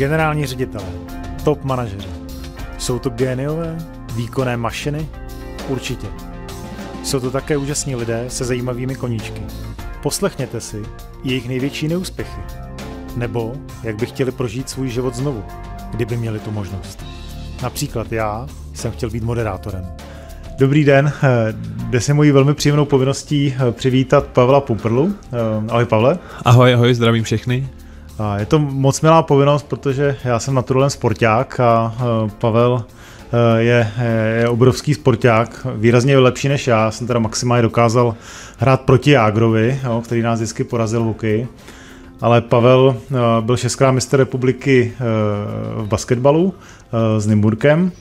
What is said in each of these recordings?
Generální ředitelé, top manažeři. Jsou to géniové, výkonné mašiny? Určitě. Jsou to také úžasní lidé se zajímavými koníčky. Poslechněte si jejich největší neúspěchy. Nebo jak by chtěli prožít svůj život znovu, kdyby měli tu možnost. Například já jsem chtěl být moderátorem. Dobrý den, jde se mojí velmi příjemnou povinností přivítat Pavla Puprlu. Ahoj Pavle. Ahoj, ahoj, zdravím všechny. Je to moc milá povinnost, protože já jsem naturalem sporták a eh, Pavel eh, je, eh, je obrovský sporták, výrazně lepší než já. Jsem teda maximálně dokázal hrát proti Agrovi, jo, který nás vždycky porazil v hokeji. Ale Pavel byl šestkrát mistr republiky v basketbalu s Nymburkem.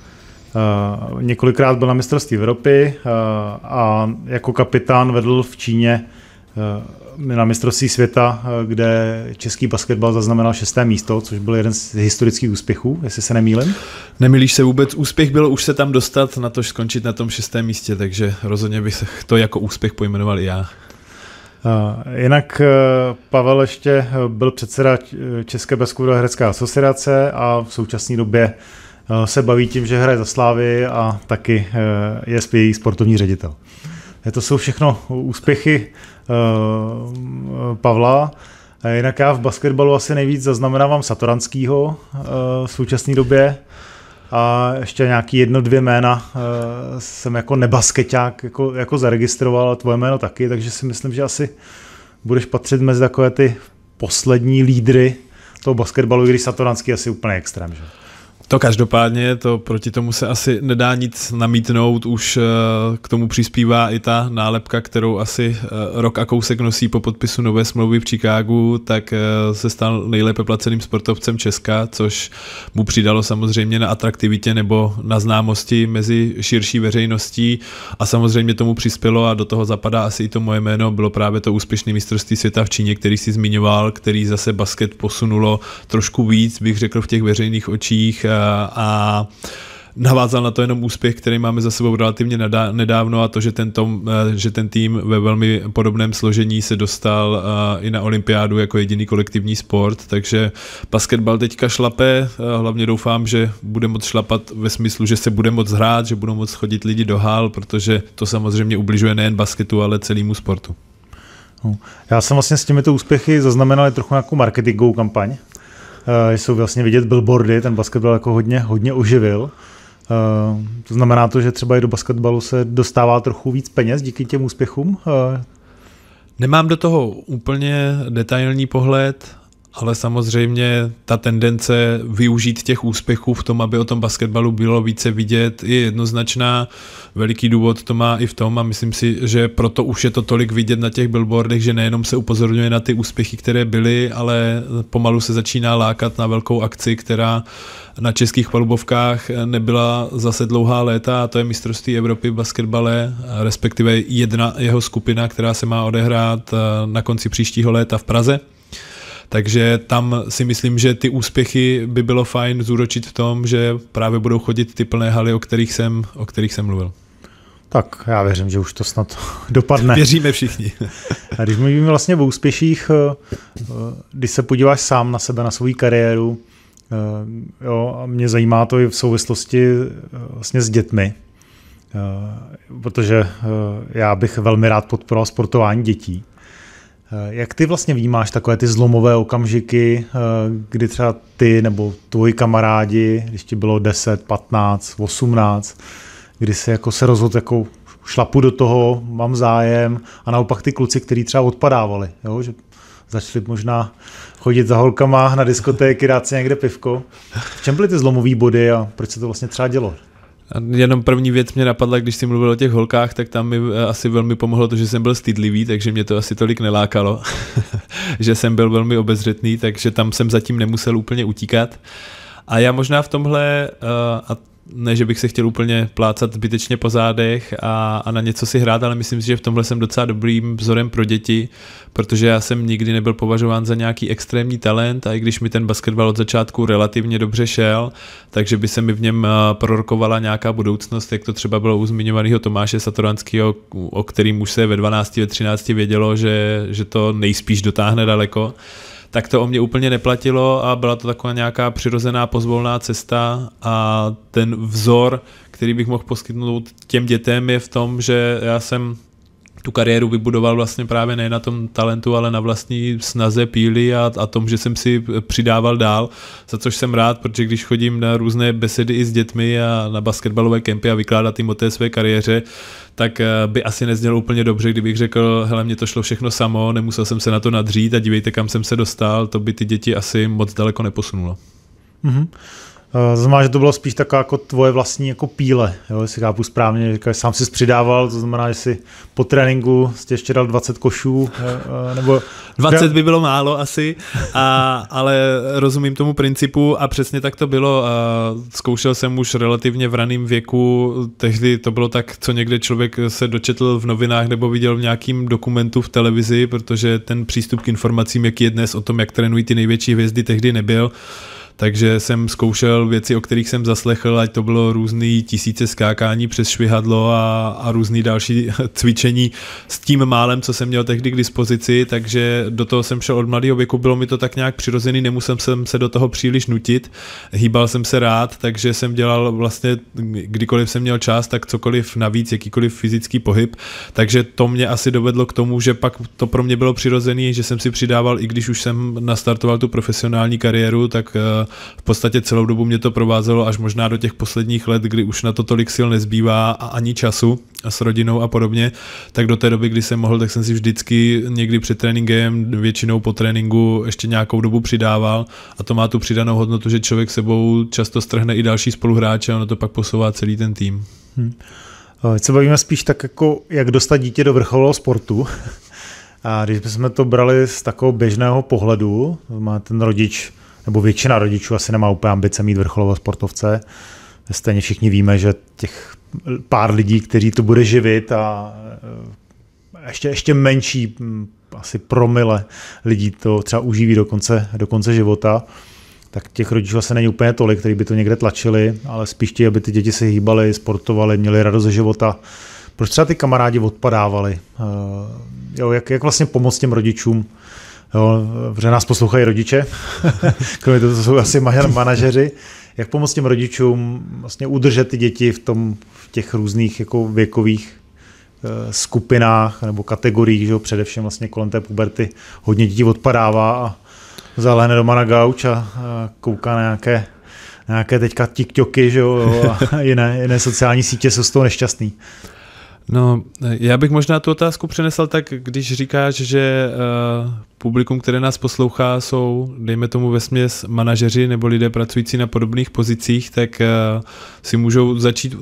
Několikrát byl na mistrovství Evropy a jako kapitán vedl v Číně Eh, na mistrovství světa, eh, kde český basketbal zaznamenal šesté místo, což byl jeden z historických úspěchů, jestli se nemýlím. Nemýlíš se vůbec, úspěch byl už se tam dostat, na to skončit na tom šestém místě, takže rozhodně bych to jako úspěch pojmenoval i já. Eh, jinak Pavel ještě byl předseda České basketbalové asociace a v současné době se baví tím, že hraje za Slávy a taky je její sportovní ředitel. To jsou všechno úspěchy Eh, Pavla. Eh, jinak já v basketbalu asi nejvíc zaznamenávám Satoranskýho eh, v současné době a ještě nějaký jedno, dvě jména jsem jako nebasketák jako, jako zaregistroval a tvoje jméno taky, takže si myslím, že asi budeš patřit mezi takové ty poslední lídry toho basketbalu, když Satoranský asi úplně extrém. Že? To každopádně, to proti tomu se asi nedá nic namítnout, už eh, k tomu přispívá i ta nálepka, kterou asi eh, rok a kousek nosí po podpisu nové smlouvy v Chicagu, tak eh, se stal nejlépe placeným sportovcem Česka, což mu přidalo samozřejmě na atraktivitě nebo na známosti mezi širší veřejností a samozřejmě tomu přispělo a do toho zapadá asi i to moje jméno, bylo právě to úspěšné mistrovství světa v Číně, který si zmiňoval, který zase basket posunulo trošku víc, bych řekl, v těch veřejných očích a navázal na to jenom úspěch, který máme za sebou relativně nedávno a to, že ten, tom, eh, že ten tým ve velmi podobném složení se dostal eh, i na olympiádu jako jediný kolektivní sport, takže basketbal teďka šlape, eh, hlavně doufám, že bude moc šlapat ve smyslu, že se bude moc hrát, že budou moc chodit lidi do hal, protože to samozřejmě ubližuje nejen basketu, ale celému sportu. No. Já jsem vlastně s těmito úspěchy zaznamenal i trochu nějakou marketingovou kampaň, Eh, jsou vlastně vidět billboardy, ten basketbal jako hodně, hodně uživil. Uh, eh, to znamená to, že třeba i do basketbalu se dostává trochu víc peněz díky těm úspěchům? Uh. Nemám do toho úplně detailní pohled ale samozřejmě ta tendence využít těch úspěchů v tom, aby o tom basketbalu bylo více vidět, je jednoznačná. Veliký důvod to má i v tom a myslím si, že proto už je to tolik vidět na těch billboardech, že nejenom se upozorňuje na ty úspěchy, které byly, ale pomalu se začíná lákat na velkou akci, která na českých palubovkách nebyla zase dlouhá léta a to je mistrovství Evropy v basketbale, respektive jedna jeho skupina, která se má odehrát na konci příštího léta v Praze. Takže tam si myslím, že ty úspěchy by bylo fajn zúročit v tom, že právě budou chodit ty plné haly, o kterých jsem, o kterých jsem mluvil. Tak já věřím, že už to snad dopadne. Věříme všichni. A když mluvíme vlastně o úspěších, eh, eh, když se podíváš sám na sebe, na svou kariéru, eh, jo, a mě zajímá to i v souvislosti vlastně s dětmi, protože já bych velmi rád podporoval sportování dětí. Eh, jak ty vlastně vnímáš takové ty zlomové okamžiky, eh, kdy třeba ty nebo tvoji kamarádi, když ti bylo 10, 15, 18, kdy se jako se rozhodl jako šlapu do toho, mám zájem a naopak ty kluci, kteří třeba odpadávali, jo, že začali možná chodit za holkama na diskotéky, dát si někde pivko. V čem byly ty zlomové body a proč se to vlastně třeba dělo? Jenom první věc mě napadla, když jsi mluvil o těch holkách, tak tam mi eh, asi velmi pomohlo to, že jsem byl stydlivý, takže mě to asi tolik nelákalo, že jsem byl velmi obezřetný, takže tam jsem zatím nemusel úplně utíkat. A já možná v tomhle, eh, a ne, že bych se chtěl úplně plácat zbytečně po zádech a, a na něco si hrát, ale myslím si, že v tomhle jsem docela dobrým vzorem pro děti, protože já jsem nikdy nebyl považován za nějaký extrémní talent a i když mi ten basketbal od začátku relativně dobře šel, takže by se mi v něm eh, prorokovala nějaká budoucnost, jak to třeba bylo u zmiňovaného Tomáše Satoranského, o kterým už se ve 12, ve 13 vědělo, že, že to nejspíš dotáhne daleko tak to o mě úplně neplatilo a byla to taková nějaká přirozená pozvolná cesta a ten vzor, který bych mohl poskytnout těm dětem je v tom, že já jsem tu kariéru vybudoval vlastně právě ne na tom talentu, ale na vlastní snaze, píli a, a tom, že jsem si přidával dál, za což jsem rád, protože když chodím na různé besedy i s dětmi a na basketbalové kempy a vykládat jim o té své kariéře, tak eh, by asi neznělo úplně dobře, kdybych řekl, hele, mě to šlo všechno samo, nemusel jsem se na to nadřít a dívejte, kam jsem se dostal, to by ty děti asi moc daleko neposunulo. Mm-hmm. Eh, znamená, že to bylo spíš taková jako tvoje vlastní jako píle, jo, jestli chápu správně, říkáš, sám si přidával, to znamená, že si po tréninku jsi ještě dal 20 košů, eh, eh, nebo... 20 by bylo málo asi, a, ale rozumím tomu principu a přesně tak to bylo. A zkoušel jsem už relativně v raném věku, tehdy to bylo tak, co někde člověk se dočetl v novinách nebo viděl v nějakým dokumentu v televizi, protože ten přístup k informacím, jaký je dnes o tom, jak trénují ty největší hvězdy, tehdy nebyl takže jsem zkoušel věci, o kterých jsem zaslechl, ať to bylo různý tisíce skákání přes švihadlo a, a různý další cvičení s tím málem, co jsem měl tehdy k dispozici, takže do toho jsem šel od mladého věku, bylo mi to tak nějak přirozený, nemusel jsem se do toho příliš nutit, hýbal jsem se rád, takže jsem dělal vlastně, kdykoliv jsem měl čas, tak cokoliv navíc, jakýkoliv fyzický pohyb, takže to mě asi dovedlo k tomu, že pak to pro mě bylo přirozený, že jsem si přidával, i když už jsem nastartoval tu profesionální kariéru, tak eh, v podstatě celou dobu mě to provázelo až možná do těch posledních let, kdy už na to tolik sil nezbývá a ani času a s rodinou a podobně, tak do té doby, kdy jsem mohl, tak jsem si vždycky někdy před tréninkem, většinou po tréninku ještě nějakou dobu přidával a to má tu přidanou hodnotu, že člověk sebou často strhne i další spoluhráče a ono to pak posouvá celý ten tým. Hmm. Eh, se bavíme spíš tak jako, jak dostat dítě do vrcholového sportu. A když bychom to brali z takového běžného pohledu, má ten rodič nebo většina rodičů asi nemá úplně ambice mít vrcholového sportovce. Stejně všichni víme, že těch pár lidí, kteří to bude živit a eh, ještě, ještě menší hm, asi promile lidí to třeba uživí do konce, do konce života, tak těch rodičů asi není úplně tolik, kteří by to někde tlačili, ale spíš ti, aby ty děti se hýbaly, sportovaly, měli radost ze života. Proč třeba ty kamarádi odpadávali? Eh, jo, jak, jak vlastně pomoct těm rodičům Jo, protože nás poslouchají rodiče, kromě toho to jsou asi manažeři. Jak pomoct těm rodičům vlastně udržet ty děti v, tom, v těch různých jako věkových eh, skupinách nebo kategoriích, že jo, především vlastně kolem té puberty hodně dětí odpadává a zalehne doma na gauč a, kouká na nějaké, nějaké teďka tiktoky, že jo, a jiné, jiné sociální sítě jsou z toho nešťastný. No, já bych možná tu otázku přenesl tak, když říkáš, že uh, publikum, které nás poslouchá, jsou, dejme tomu ve směs, manažeři nebo lidé pracující na podobných pozicích, tak uh, si můžou začít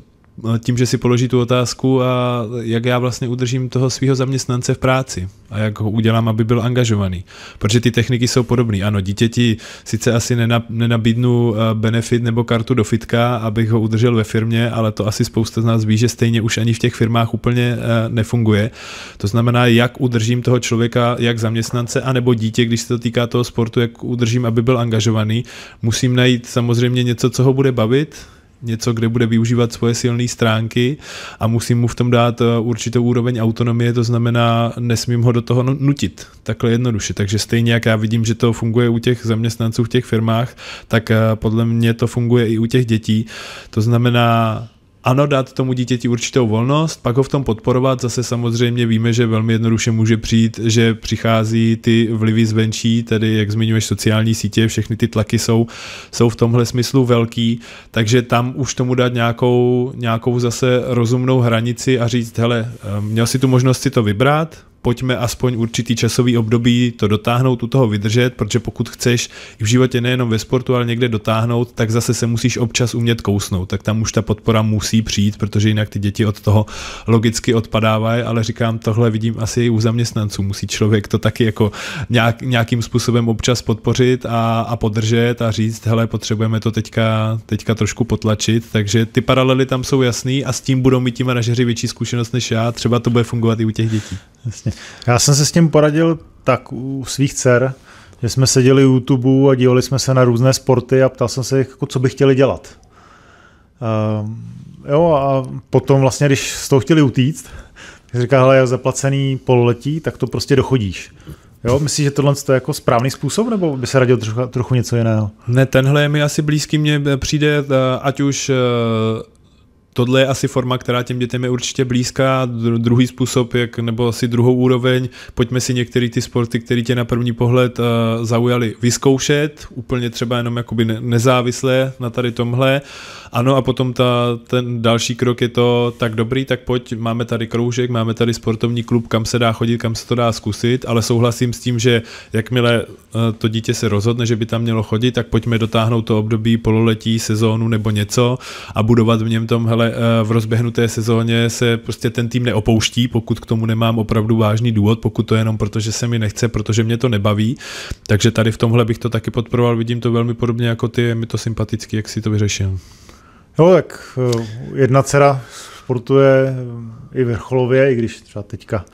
Eh, tím, že si položí tu otázku a jak já vlastně udržím toho svého zaměstnance v práci a jak ho udělám, aby byl angažovaný. Protože ty techniky jsou podobné. Ano, dítěti sice asi nenabídnu eh, benefit nebo kartu do fitka, abych ho udržel ve firmě, ale to asi spousta z nás ví, že stejně už ani v těch firmách úplně eh, nefunguje. To znamená, jak udržím toho člověka, jak zaměstnance, anebo dítě, když se to týká toho sportu, jak udržím, aby byl angažovaný. Musím najít samozřejmě něco, co ho bude bavit, něco, kde bude využívat svoje silné stránky a musím mu v tom dát eh, určitou úroveň autonomie, to znamená, nesmím ho do toho nutit. Takhle jednoduše. Takže stejně jak já vidím, že to funguje u těch zaměstnanců v těch firmách, tak eh, podle mě to funguje i u těch dětí. To znamená, ano, dát tomu dítěti určitou volnost, pak ho v tom podporovat. Zase samozřejmě víme, že velmi jednoduše může přijít, že přichází ty vlivy zvenčí, tedy jak zmiňuješ sociální sítě, všechny ty tlaky jsou, jsou v tomhle smyslu velký, takže tam už tomu dát nějakou, nějakou zase rozumnou hranici a říct, hele, eh, měl si tu možnost si to vybrat, pojďme aspoň určitý časový období to dotáhnout, u toho vydržet, protože pokud chceš i v životě nejenom ve sportu, ale někde dotáhnout, tak zase se musíš občas umět kousnout, tak tam už ta podpora musí přijít, protože jinak ty děti od toho logicky odpadávají, ale říkám, tohle vidím asi i u zaměstnanců, musí člověk to taky jako nějak, nějakým způsobem občas podpořit a, a podržet a říct, hele, potřebujeme to teďka, teďka trošku potlačit, takže ty paralely tam jsou jasný a s tím budou mít ti manažeři větší zkušenost než já, třeba to bude fungovat i u těch dětí. Jasně. Já jsem se s tím poradil tak u svých dcer, že jsme seděli u YouTube a dívali jsme se na různé sporty a ptal jsem se jako, co by chtěli dělat. Uh, jo a potom vlastně, když z toho chtěli utíct, tak říká, hele, já zaplacený pololetí, tak to prostě dochodíš. Jo, myslíš, že tohle je jako správný způsob, nebo by se radil trochu, trochu něco jiného? Ne, tenhle je mi asi blízký, mně přijde, eh, ať už eh, tohle je asi forma, která těm dětem je určitě blízká, druhý způsob, jak, nebo asi druhou úroveň, pojďme si některé ty sporty, které tě na první pohled uh, zaujaly, vyzkoušet, úplně třeba jenom jakoby nezávisle na tady tomhle, ano a potom ta, ten další krok je to, tak dobrý, tak pojď, máme tady kroužek, máme tady sportovní klub, kam se dá chodit, kam se to dá zkusit, ale souhlasím s tím, že jakmile eh, to dítě se rozhodne, že by tam mělo chodit, tak pojďme dotáhnout to období pololetí, sezónu nebo něco a budovat v něm tom, hele, Eh, v rozběhnuté sezóně se prostě ten tým neopouští, pokud k tomu nemám opravdu vážný důvod, pokud to je jenom proto, že se mi nechce, protože mě to nebaví. Takže tady v tomhle bych to taky podporoval, vidím to velmi podobně jako ty, je mi to sympatický, jak si to vyřešil. Jo, tak eh, jedna dcera sportuje eh, i vrcholově, i když třeba teďka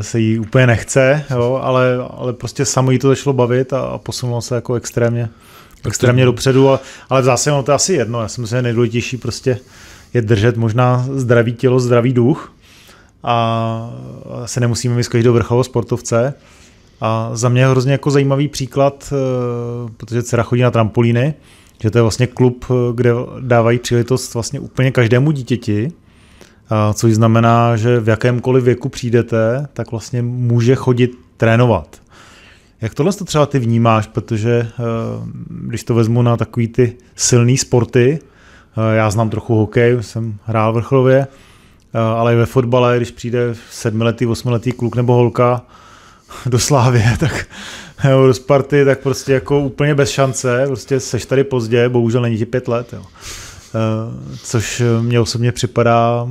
se jí úplně nechce, jo, ale, ale prostě samo jí to začalo bavit a, a posunulo se jako extrémně, extrémně dopředu, ale v zásadě ono to je asi jedno, já si myslím, že nejdůležitější prostě je držet možná zdravý tělo, zdravý duch a se nemusíme vyskočit do vrcholu sportovce. A za mě je hrozně jako zajímavý příklad, eh, protože dcera chodí na trampolíny, že to je vlastně klub, eh, kde dávají příležitost vlastně úplně každému dítěti, což znamená, že v jakémkoliv věku přijdete, tak vlastně může chodit trénovat. Jak tohle to třeba ty vnímáš, protože eh, když to vezmu na takový ty silný sporty, Eh, já znám trochu hokej, jsem hrál vrcholově, eh, ale i ve fotbale, když přijde sedmiletý, osmiletý kluk nebo holka do Slávě, tak nebo do Sparty, tak prostě jako úplně bez šance, prostě seš tady pozdě, bohužel není ti pět let, jo. Eh, což mě osobně připadá,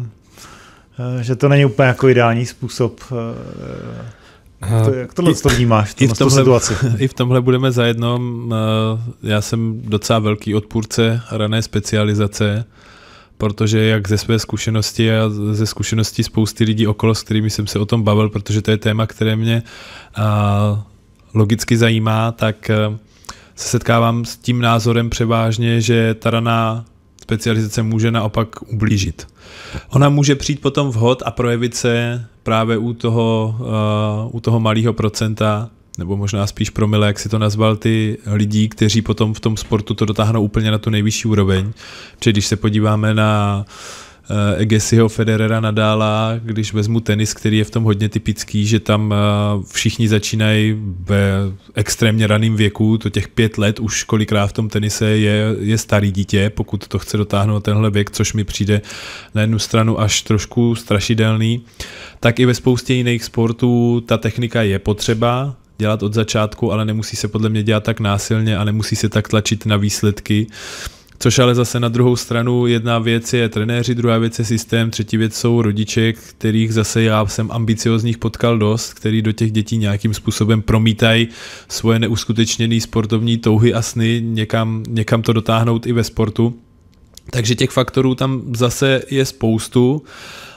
že to není úplně jako ideální způsob jak tohle I, to vnímáš, i v tomhle, situaci? I v tomhle budeme zajedno. Eh, já jsem docela velký odpůrce rané specializace, protože jak ze své zkušenosti a ze zkušenosti spousty lidí okolo, s kterými jsem se o tom bavil, protože to je téma, které mě eh, logicky zajímá, tak eh, se setkávám s tím názorem převážně, že ta raná specializace může naopak ublížit. Ona může přijít potom vhod a projevit se právě u toho, uh, u toho malého procenta, nebo možná spíš promile, jak si to nazval, ty lidí, kteří potom v tom sportu to dotáhnou úplně na tu nejvyšší úroveň. Protože když se podíváme na uh, Eh, Egesiho, Federera, Nadála, když vezmu tenis, který je v tom hodně typický, že tam eh, všichni začínají v extrémně raném věku, to těch pět let už kolikrát v tom tenise je, je starý dítě, pokud to chce dotáhnout tenhle věk, což mi přijde na jednu stranu až trošku strašidelný, tak i ve spoustě jiných sportů ta technika je potřeba, dělat od začátku, ale nemusí se podle mě dělat tak násilně a nemusí se tak tlačit na výsledky. Což ale zase na druhou stranu jedna věc je trenéři, druhá věc je systém, třetí věc jsou rodiče, kterých zase já jsem ambiciozních potkal dost, který do těch dětí nějakým způsobem promítají svoje neuskutečněné sportovní touhy a sny, někam, někam to dotáhnout i ve sportu. Takže těch faktorů tam zase je spoustu. Uh,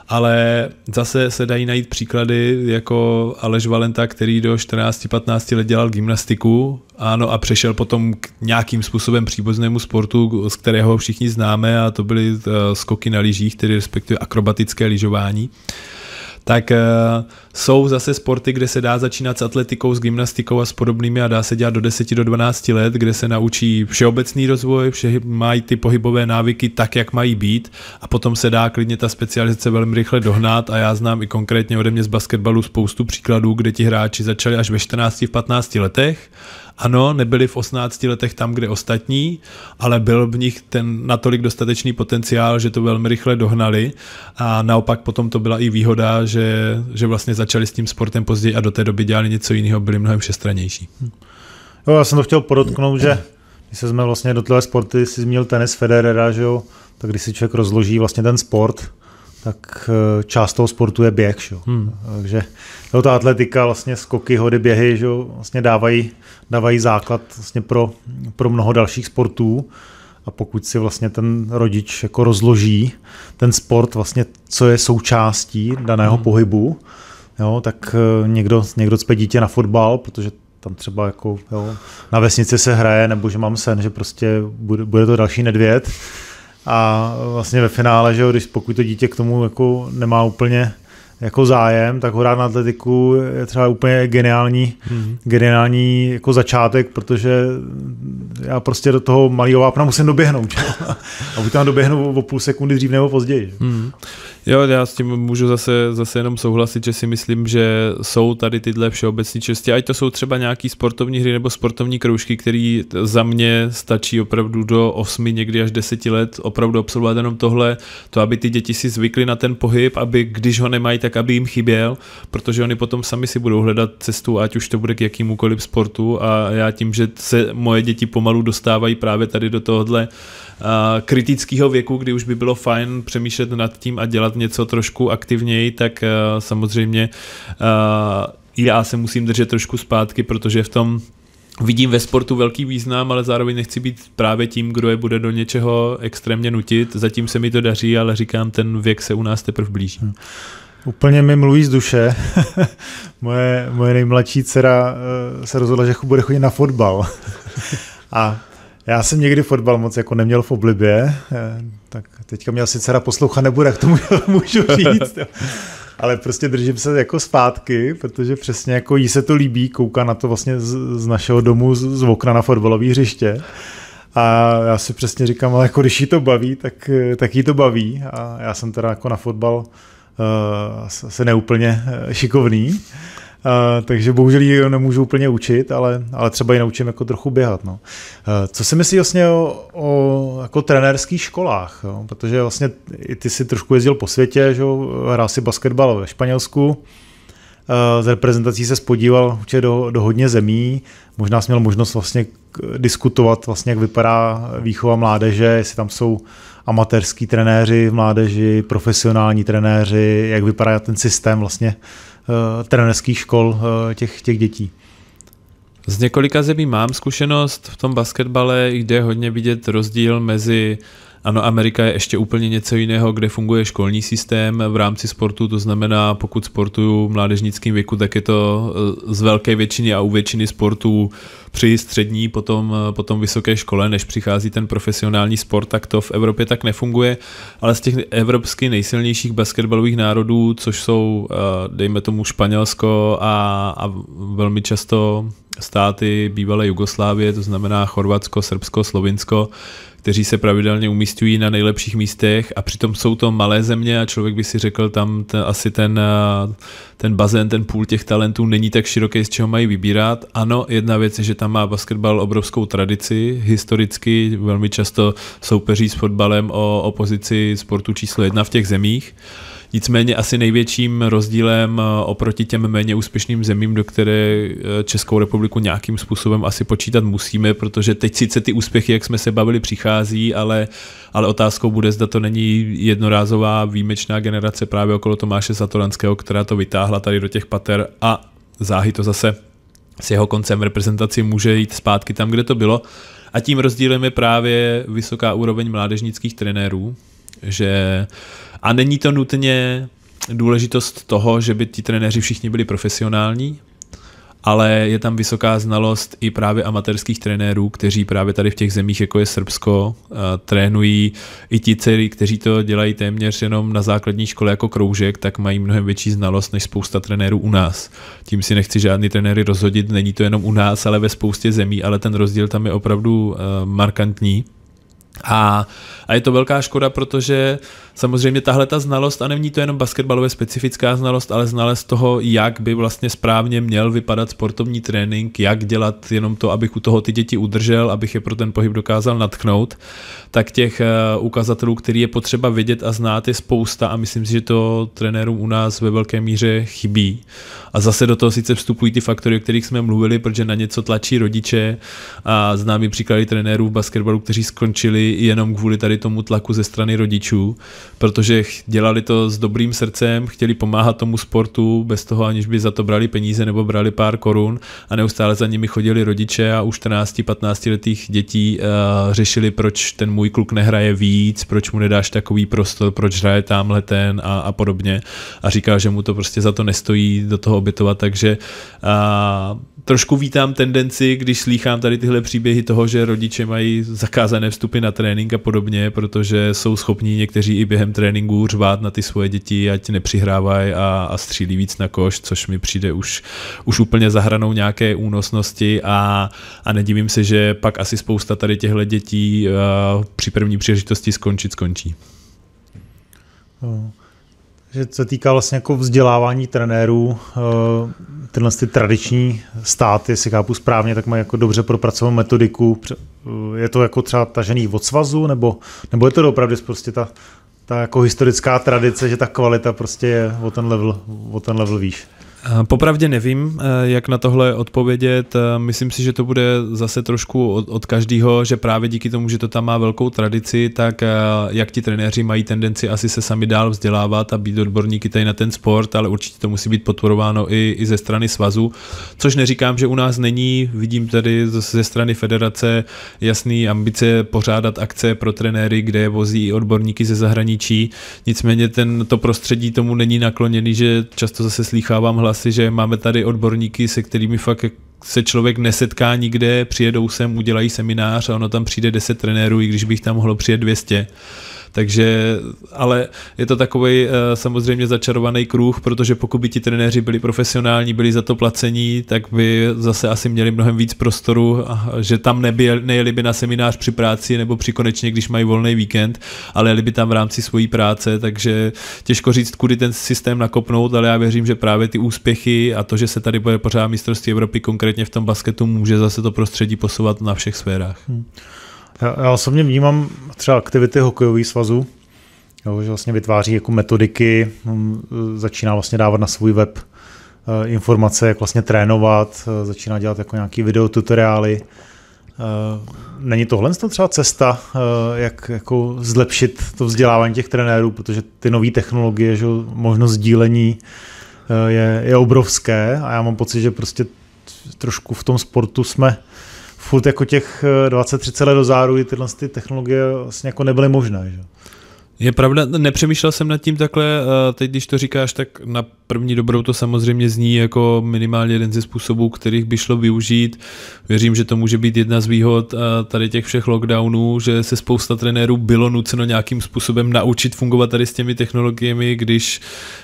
ale zase se dají najít příklady jako Aleš Valenta, který do 14-15 let dělal gymnastiku ano, a přešel potom k nějakým způsobem příbuznému sportu, z kterého všichni známe a to byly eh, skoky na lyžích, tedy respektive akrobatické lyžování tak eh, jsou zase sporty, kde se dá začínat s atletikou, s gymnastikou a s podobnými a dá se dělat do 10 do 12 let, kde se naučí všeobecný rozvoj, vše, mají ty pohybové návyky tak, jak mají být a potom se dá klidně ta specializace velmi rychle dohnat a já znám i konkrétně ode mě z basketbalu spoustu příkladů, kde ti hráči začali až ve 14, v 15 letech ano, nebyli v 18 letech tam, kde ostatní, ale byl v nich ten natolik dostatečný potenciál, že to velmi rychle dohnali a naopak potom to byla i výhoda, že, že vlastně začali s tím sportem později a do té doby dělali něco jiného, byli mnohem všestranější. Jo, já jsem to chtěl podotknout, že když jsme vlastně do sporty, si zmínil tenis Federera, že jo, tak když si člověk rozloží vlastně ten sport, tak eh, část toho sportu je běh. Že? Hmm. Takže no, ta atletika, vlastně skoky, hody, běhy, že? vlastně dávají, dávají základ vlastně pro, pro mnoho dalších sportů. A pokud si vlastně ten rodič jako rozloží ten sport, vlastně, co je součástí daného hmm. pohybu, jo, tak eh, někdo, někdo cpe dítě na fotbal, protože tam třeba jako jo, na vesnici se hraje, nebo že mám sen, že prostě bude, bude to další nedvěd, a vlastně ve finále, že jo, když pokud to dítě k tomu jako nemá úplně jako zájem, tak hrát na atletiku je třeba úplně geniální, mm-hmm. geniální jako začátek, protože já prostě do toho malého vápna musím doběhnout. a buď tam doběhnu o půl sekundy dřív nebo později. Mm-hmm. Jo, já s tím můžu zase, zase jenom souhlasit, že si myslím, že jsou tady tyhle všeobecné čestě, ať to jsou třeba nějaký sportovní hry nebo sportovní kroužky, které za mě stačí opravdu do 8, někdy až 10 let opravdu absolvovat jenom tohle, to, aby ty děti si zvykly na ten pohyb, aby když ho nemají, tak aby jim chyběl, protože oni potom sami si budou hledat cestu, ať už to bude k jakýmukoliv sportu a já tím, že se moje děti pomalu dostávají právě tady do tohohle Eh, kritického věku, kdy už by bylo fajn přemýšlet nad tím a dělat něco trošku aktivněji, tak eh, samozřejmě eh, já se musím držet trošku zpátky, protože v tom vidím ve sportu velký význam, ale zároveň nechci být právě tím, kdo je bude do něčeho extrémně nutit. Zatím se mi to daří, ale říkám, ten věk se u nás teprve blíží. Hmm. Úplně mi mluví z duše. moje, moje nejmladší dcera se rozhodla, že bude chodit na fotbal. A já jsem někdy fotbal moc jako neměl v oblibě, eh, tak teďka mě asi dcera poslouchat nebude, k tomu můžu říct. Ale prostě držím se jako zpátky, protože přesně jako jí se to líbí, kouká na to vlastně z, z našeho domu, z, z okna na fotbalové hřiště. A já si přesně říkám, ale jako když jí to baví, tak, tak jí to baví. A já jsem teda jako na fotbal uh, eh, se neúplně eh, šikovný, Eh, takže bohužel ji nemůžu úplně učit, ale, ale třeba ji naučím jako trochu běhat. No. Eh, co si myslí vlastně o, o jako trenérských školách? Jo? Protože vlastně i ty si trošku jezdil po světě, že hrál si basketbal ve Španělsku, eh, z reprezentací se spodíval určitě do, do hodně zemí, možná jsi měl možnost vlastně diskutovat, vlastně, jak vypadá výchova mládeže, jestli tam jsou amatérský trenéři v mládeži, profesionální trenéři, jak vypadá ten systém vlastně Eh, trenerských škol eh, těch, těch dětí. Z několika zemí mám zkušenost v tom basketbale, kde hodně vidět rozdíl mezi ano, Amerika je ještě úplně něco jiného, kde funguje školní systém v rámci sportu, to znamená, pokud sportuju v mládežnickém věku, tak je to eh, z velké většiny a u většiny sportů při střední, potom, eh, potom vysoké škole, než přichází ten profesionální sport, tak to v Evropě tak nefunguje, ale z těch evropsky nejsilnějších basketbalových národů, což jsou, eh, dejme tomu, Španělsko a, a velmi často státy bývalé Jugoslávie, to znamená Chorvatsko, Srbsko, Slovinsko, kteří se pravidelně umístují na nejlepších místech a přitom jsou to malé země a člověk by si řekl, tam ten, asi ten, ten bazén, ten půl těch talentů není tak široký, z čeho mají vybírat. Ano, jedna věc je, že tam má basketbal obrovskou tradici, historicky velmi často soupeří s fotbalem o opozici sportu číslo jedna v těch zemích. Nicméně asi největším rozdílem eh, oproti těm méně úspěšným zemím, do které eh, Českou republiku nějakým způsobem asi počítat musíme, protože teď sice ty úspěchy, jak jsme se bavili, přichází, ale, ale otázkou bude, zda to není jednorázová výjimečná generace právě okolo Tomáše Satoranského, která to vytáhla tady do těch pater a záhy to zase s jeho koncem reprezentaci může jít zpátky tam, kde to bylo. A tím rozdílem je právě vysoká úroveň mládežnických trenérů, že uh, a není to nutně důležitost toho, že by ti trenéři všichni byli profesionální, ale je tam vysoká znalost i právě amatérských trenérů, kteří právě tady v těch zemích, jako je Srbsko, eh, trénují i ti, kteří to dělají téměř jenom na základní škole jako kroužek, tak mají mnohem větší znalost než spousta trenérů u nás. Tím si nechci žádný trenéry rozhodit, není to jenom u nás, ale ve spoustě zemí, ale ten rozdíl tam je opravdu eh, markantní. A, a je to velká škoda, protože uh, samozřejmě tahle ta znalost, a není to jenom basketbalově specifická znalost, ale znalost toho, jak by vlastně správně měl vypadat sportovní trénink, jak dělat jenom to, abych u toho ty děti udržel, abych je pro ten pohyb dokázal natknout, tak těch eh, ukazatelů, který je potřeba vědět a znát, je spousta a myslím si, že to trenérům u nás ve velké míře chybí. A zase do toho sice vstupují ty faktory, o kterých jsme mluvili, protože na něco tlačí rodiče a známý příklady trenérů v basketbalu, kteří skončili jenom kvůli tady tomu tlaku ze strany rodičů, protože dělali to s dobrým srdcem, chtěli pomáhat tomu sportu bez toho, aniž by za to brali peníze nebo brali pár korun a neustále za nimi chodili rodiče a u 14-15 letých dětí uh, řešili, proč ten můj kluk nehraje víc, proč mu nedáš takový prostor, proč hraje tamhle ten a, a podobně a říkal, že mu to prostě za to nestojí do toho obětovat, takže uh, trošku vítám tendenci, když slýchám tady tyhle příběhy toho, že rodiče mají zakázané vstupy na trénink a podobně, protože jsou schopní někteří i během tréninku řvát na ty svoje děti, ať nepřihrávají a, a střílí víc na koš, což mi přijde už, už úplně zahranou nějaké únosnosti a, a nedivím se, že pak asi spousta tady těchto dětí uh, při první příležitosti skončit skončí. No. Že se týká vlastně jako vzdělávání trenérů, uh tyhle ty tradiční státy, jestli chápu správně, tak mají jako dobře propracovanou metodiku. Je to jako třeba tažený od svazu, nebo, nebo je to opravdu prostě ta, ta jako historická tradice, že ta kvalita prostě je o ten level, o ten level výš? Popravdě nevím, eh, jak na tohle odpovědět. Eh, myslím si, že to bude zase trošku od, od každého, že právě díky tomu, že to tam má velkou tradici, tak eh, jak ti trenéři mají tendenci asi se sami dál vzdělávat a být odborníky tady na ten sport, ale určitě to musí být podporováno i, i ze strany svazu, což neříkám, že u nás není. Vidím tady ze strany federace jasný ambice pořádat akce pro trenéry, kde vozí odborníky ze zahraničí. Nicméně ten, to prostředí tomu není nakloněný, že často zase slýchávám hlas asi, že máme tady odborníky, se kterými fakt se člověk nesetká nikde, přijedou sem, udělají seminář a ono tam přijde 10 trenérů, i když bych tam mohlo přijet 200. Takže, ale je to takový eh, samozřejmě začarovaný kruh, protože pokud by ti trenéři byli profesionální, byli za to placení, tak by zase asi měli mnohem víc prostoru, že tam nebyl, nejeli by na seminář při práci nebo při konečně, když mají volný víkend, ale jeli by tam v rámci svojí práce, takže těžko říct, kudy ten systém nakopnout, ale já věřím, že právě ty úspěchy a to, že se tady bude pořád mistrovství Evropy konkrétně v tom basketu, může zase to prostředí posouvat na všech sférách. Hmm. Já, já osobně vnímám třeba aktivity hokejový svazu, jo, že vlastně vytváří jako metodiky, mm, začíná vlastně dávat na svůj web eh, informace, jak vlastně trénovat, eh, začíná dělat jako nějaký videotutoriály. Eh, není tohle třeba cesta, jak jako zlepšit to vzdělávání těch trenérů, protože ty nové technologie, že možnost sdílení je, je obrovské a já mám pocit, že prostě trošku v tom sportu jsme uh, furt jako těch 20-30 eh, let dozadu tyhle ty technologie vlastně jako nebyly možné. Že? Je pravda, nepřemýšlel jsem nad tím takhle, eh, teď když to říkáš, tak na první dobrou to samozřejmě zní jako minimálně jeden ze způsobů, kterých by šlo využít. Věřím, že to může být jedna z výhod eh, tady těch všech lockdownů, že se spousta trenérů bylo nuceno nějakým způsobem naučit fungovat tady s těmi technologiemi, když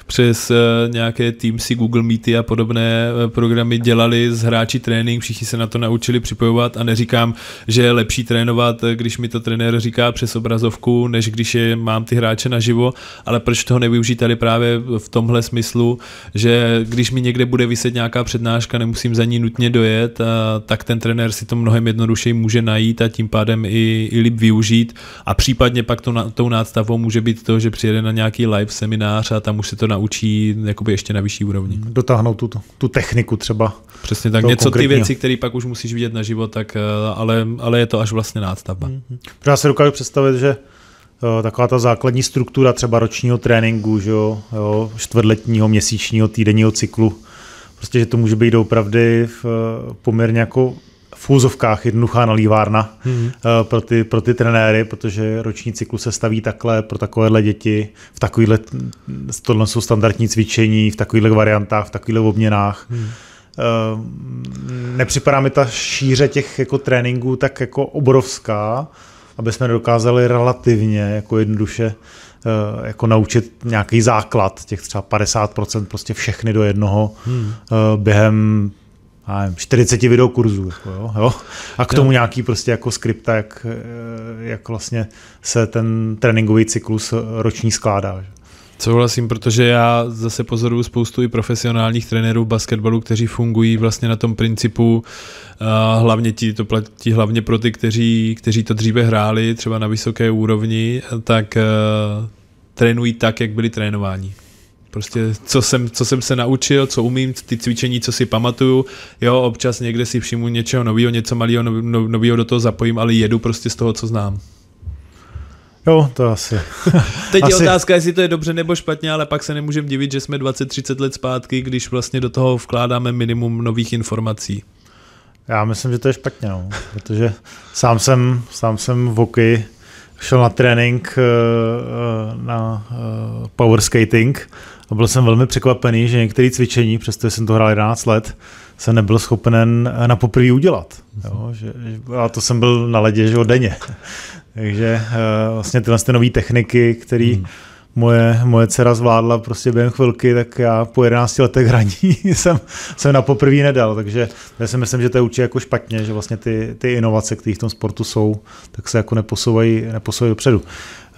přes eh, nějaké Teamsy, Google Meety a podobné programy dělali z hráči trénink, všichni se na to naučili připojovat a neříkám, že je lepší trénovat, když mi to trenér říká přes obrazovku, než když je mám mám ty hráče naživo, ale proč toho nevyužít tady právě v tomhle smyslu, že když mi někde bude vyset nějaká přednáška, nemusím za ní nutně dojet, a, tak ten trenér si to mnohem jednodušeji může najít a tím pádem i, i líp využít a případně pak to, na, tou nástavou může být to, že přijede na nějaký live seminář a tam už se to naučí jakoby ještě na vyšší úrovni. Dotáhnout tu, tu techniku třeba. Přesně tak, něco ty věci, které pak už musíš vidět na život, tak, eh, ale, ale je to až vlastně nástavba. Mm-hmm. Já se dokážu představit, že Eh, taková ta základní struktura třeba ročního tréninku, že jo, jo, čtvrtletního, měsíčního, týdenního cyklu. Prostě, že to může být opravdu v, eh, poměrně jako v úzovkách jednoduchá nalívárna mm-hmm. pro, ty, pro ty trenéry, protože roční cyklus se staví takhle pro takovéhle děti, v takovýhle, tohle jsou standardní cvičení, v takovýchhle variantách, v takovýchhle obměnách. Mm-hmm. Nepřipadá mi ta šíře těch jako tréninků tak jako obrovská, aby jsme dokázali relativně jako jednoduše eh, jako naučit nějaký základ, těch třeba 50% prostě všechny do jednoho hmm. Eh, během nevím, 40 videokurzů. Jako jo, jo. A k tomu jo. nějaký prostě jako skripta, jak, eh, jak vlastně se ten tréninkový cyklus roční skládá. Že? Souhlasím, protože já zase pozoruju spoustu i profesionálních trenérů basketbalu, kteří fungují vlastně na tom principu, eh, hlavně ti to platí hlavně pro ty, kteří, kteří to dříve hráli, třeba na vysoké úrovni, tak eh, trénují tak, jak byli trénováni. Prostě co jsem, co jsem se naučil, co umím, ty cvičení, co si pamatuju, jo, občas někde si všimu něčeho nového, něco malého, nového no, do toho zapojím, ale jedu prostě z toho, co znám. Jo, to asi. Teď asi. je otázka, jestli to je dobře nebo špatně, ale pak se nemůžeme divit, že jsme 20-30 let zpátky, když vlastně do toho vkládáme minimum nových informací. Já myslím, že to je špatně, no. protože sám jsem, sám jsem v oky šel na trénink eh, eh, na eh, power skating a byl jsem velmi překvapený, že některé cvičení, přestože jsem to hrál 11 let, se nebyl schopen na poprvé udělat. Jo, že, a to jsem byl na ledě, že o denně. Takže eh, vlastně tyhle nové techniky, které hmm. moje, moje dcera zvládla prostě během chvilky, tak já po 11 letech hraní jsem, jsem na poprvé nedal. Takže já si myslím, že to je určitě jako špatně, že vlastně ty, ty inovace, které v tom sportu jsou, tak se jako neposouvají, neposouvají dopředu.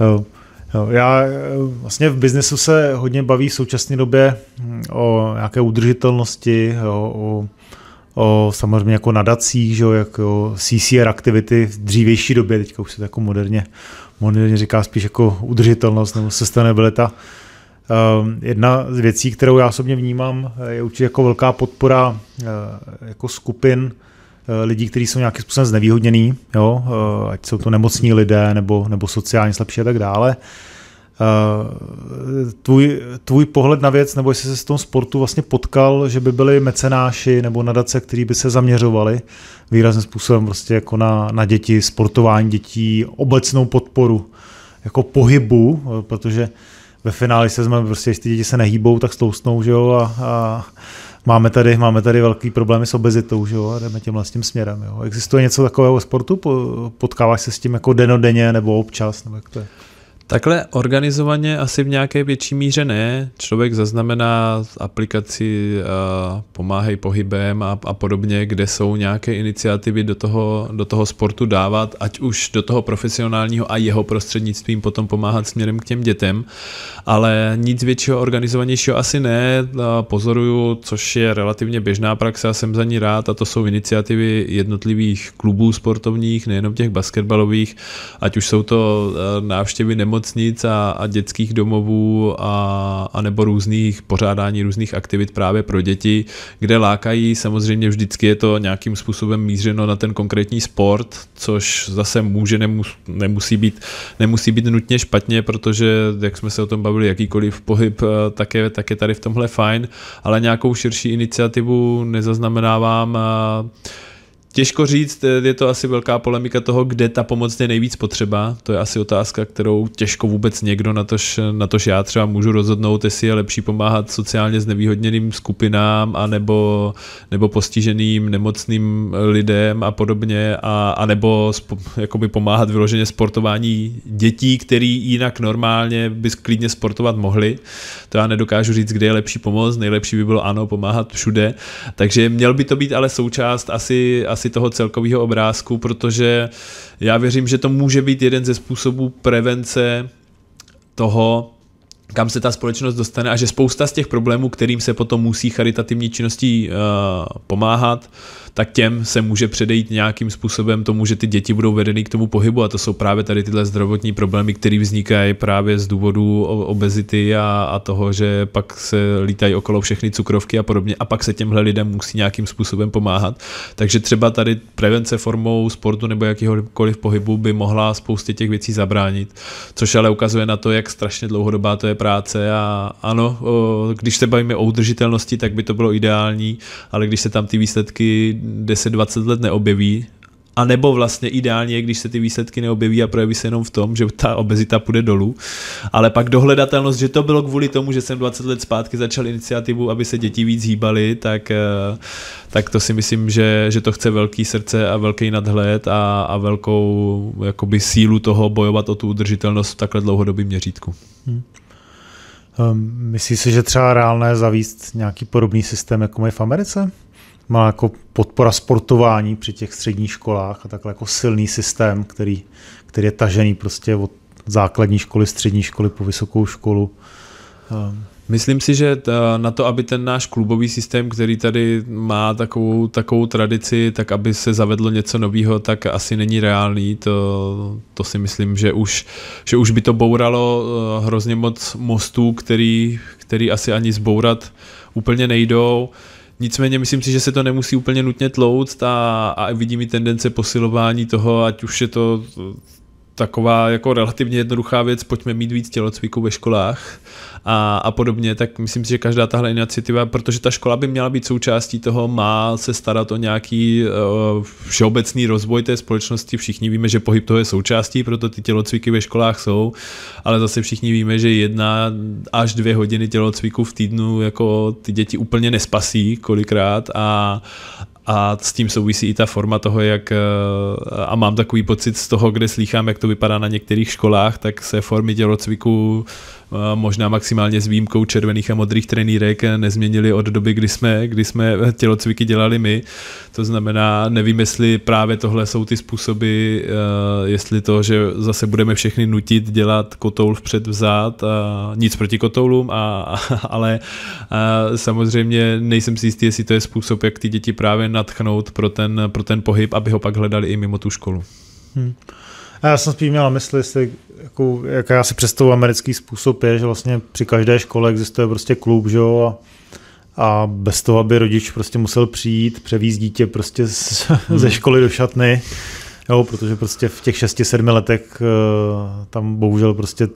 Eh, eh, já vlastně v biznesu se hodně baví v současné době hm, o nějaké udržitelnosti, jo, o o, samozřejmě jako nadacích, že jo, jako CCR aktivity v dřívější době, teďka už se to jako moderně, moderně říká spíš jako udržitelnost nebo sustainability. Ehm, jedna z věcí, kterou já osobně vnímám, je určitě jako velká podpora e, jako skupin e, lidí, kteří jsou nějakým způsobem znevýhodnění, jo? E, ať jsou to nemocní lidé nebo, nebo sociálně slabší a tak dále. Eh, tvůj, tvůj pohled na věc, nebo jestli se s tom sportu vlastně potkal, že by byly mecenáši nebo nadace, který by se zaměřovali výrazným způsobem prostě jako na, na děti, sportování dětí, obecnou podporu jako pohybu, eh, protože ve finále se jsme prostě, když ty děti se nehýbou, tak stousnou, že jo, a, a máme tady, máme tady velký problémy s obezitou, že jo, a jdeme tímhle s tím směrem, jo. Existuje něco takového sportu? Potkáváš se s tím jako denodenně nebo občas, nebo jak to je? Takhle organizovaně asi v nějaké větší míře ne. Člověk zaznamená aplikaci uh, eh, Pomáhej pohybem a, a podobně, kde jsou nějaké iniciativy do toho, do toho sportu dávat, ať už do toho profesionálního a jeho prostřednictvím potom pomáhat směrem k těm dětem. Ale nic většího organizovanějšího asi ne. Uh, pozoruju, což je relativně běžná praxe a jsem za ní rád, a to jsou iniciativy jednotlivých klubů sportovních, nejenom těch basketbalových, ať už jsou to uh, návštěvy nemocných, nemocnic a, a dětských domovů a, a nebo různých pořádání různých aktivit právě pro děti, kde lákají. Samozřejmě vždycky je to nějakým způsobem mířeno na ten konkrétní sport, což zase může, nemus, nemusí, být, nemusí být nutně špatně, protože jak jsme se o tom bavili, jakýkoliv pohyb, eh, tak je, tak je tady v tomhle fajn, ale nějakou širší iniciativu nezaznamenávám. A, eh, Těžko říct, eh, je to asi velká polemika toho, kde ta pomoc je nejvíc potřeba. To je asi otázka, kterou těžko vůbec někdo, na tož, na tož já třeba můžu rozhodnout, jestli je lepší pomáhat sociálně znevýhodněným skupinám anebo, nebo postiženým nemocným eh, lidem a podobně, a, a nebo sp, jakoby pomáhat vyloženě sportování dětí, který jinak normálně by klidně sportovat mohli. To já nedokážu říct, kde je lepší pomoc. Nejlepší by bylo ano, pomáhat všude. Takže měl by to být ale součást asi, asi rámci toho celkového obrázku, protože já věřím, že to může být jeden ze způsobů prevence toho, kam se ta společnost dostane a že spousta z těch problémů, kterým se potom musí charitativní činností uh, pomáhat, uh, tak těm se může předejít nějakým způsobem tomu, že ty děti budou vedeny k tomu pohybu a to jsou právě tady tyhle zdravotní problémy, které vznikají právě z důvodu obezity a, a toho, že pak se lítají okolo všechny cukrovky a podobně a pak se těmhle lidem musí nějakým způsobem pomáhat. Takže třeba tady prevence formou sportu nebo jakýhokoliv pohybu by mohla spoustě těch věcí zabránit, což ale ukazuje na to, jak strašně dlouhodobá to je práce a ano, když se bavíme o udržitelnosti, tak by to bylo ideální, ale když se tam ty výsledky 10-20 let neobjeví, a nebo vlastně ideálně když se ty výsledky neobjeví a projeví se jenom v tom, že ta obezita půjde dolů. Ale pak dohledatelnost, že to bylo kvůli tomu, že jsem 20 let zpátky začal iniciativu, aby se děti víc hýbaly, tak, eh, tak to si myslím, že, že to chce velký srdce a velký nadhled a, a velkou jakoby sílu toho bojovat o tu udržitelnost v takhle dlouhodobém měřítku. Hmm. Um, myslíš si, že třeba reálné zavíst nějaký podobný systém, jako je v Americe? má jako podpora sportování při těch středních školách a takhle jako silný systém, který, který je tažený prostě od základní školy, střední školy po vysokou školu. Ehm, myslím si, že eh, na to, aby ten náš klubový systém, který tady má takovou, takovou tradici, tak aby se zavedlo něco nového, tak asi není reálný. To, to si myslím, že už, že už by to bouralo eh, hrozně moc mostů, který, který asi ani zbourat úplně nejdou. Uh, Nicméně myslím si, že se to nemusí úplně nutně tlout a, a vidím i tendence posilování toho, ať už je to taková jako relativně jednoduchá věc, pojďme mít víc tělocviku ve školách a, a podobně, tak myslím si, že každá tahle iniciativa, protože ta škola by měla být součástí toho, má se starat o nějaký uh, všeobecný rozvoj té společnosti, všichni víme, že pohyb toho je součástí, proto ty tělocviky ve školách jsou, ale zase všichni víme, že jedna až dvě hodiny tělocviku v týdnu jako ty děti úplně nespasí kolikrát a, a s tím souvisí i ta forma toho, jak eh, a mám takový pocit z toho, kde slýchám, jak to vypadá na některých školách, tak se formy tělocviku Eh, možná maximálně s výjimkou červených a modrých trenýrek nezměnili od doby, kdy jsme, kdy jsme eh, tělocviky dělali my. To znamená, nevím, jestli právě tohle jsou ty způsoby, eh, jestli to, že zase budeme všechny nutit dělat kotoul vpřed vzad, a nic proti kotoulům, a, ale a samozřejmě nejsem si jistý, jestli to je způsob, jak ty děti právě natchnout pro ten, pro ten pohyb, aby ho pak hledali i mimo tu školu. Hmm. A já jsem spíš měl na mysli, jestli, jako, jak já si představu americký způsob je, že vlastně při každé škole existuje prostě klub, že jo, a, a bez toho, aby rodič prostě musel přijít, převíz dítě prostě z, hmm. ze školy do šatny, jo, protože prostě v těch 6-7 letech eh, tam bohužel prostě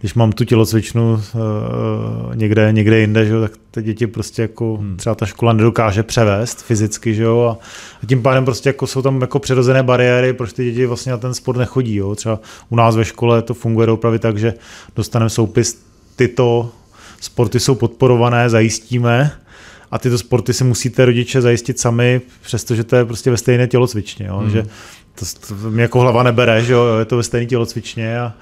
když mám tu tělocvičnu uh, někde, někde jinde, že jo, tak ty děti prostě jako hmm. třeba ta škola nedokáže převést fyzicky, že jo, a, a tím pádem prostě jako jsou tam jako přirozené bariéry, proč ty děti vlastně na ten sport nechodí, jo. Třeba u nás ve škole to funguje opravdu tak, že dostaneme soupis tyto sporty jsou podporované, zajistíme a tyto sporty si musíte rodiče zajistit sami, přestože to je prostě ve stejné tělocvičně, jo? hmm. že to, to mě jako hlava nebere, že jo, je to ve stejné tělocvičně a,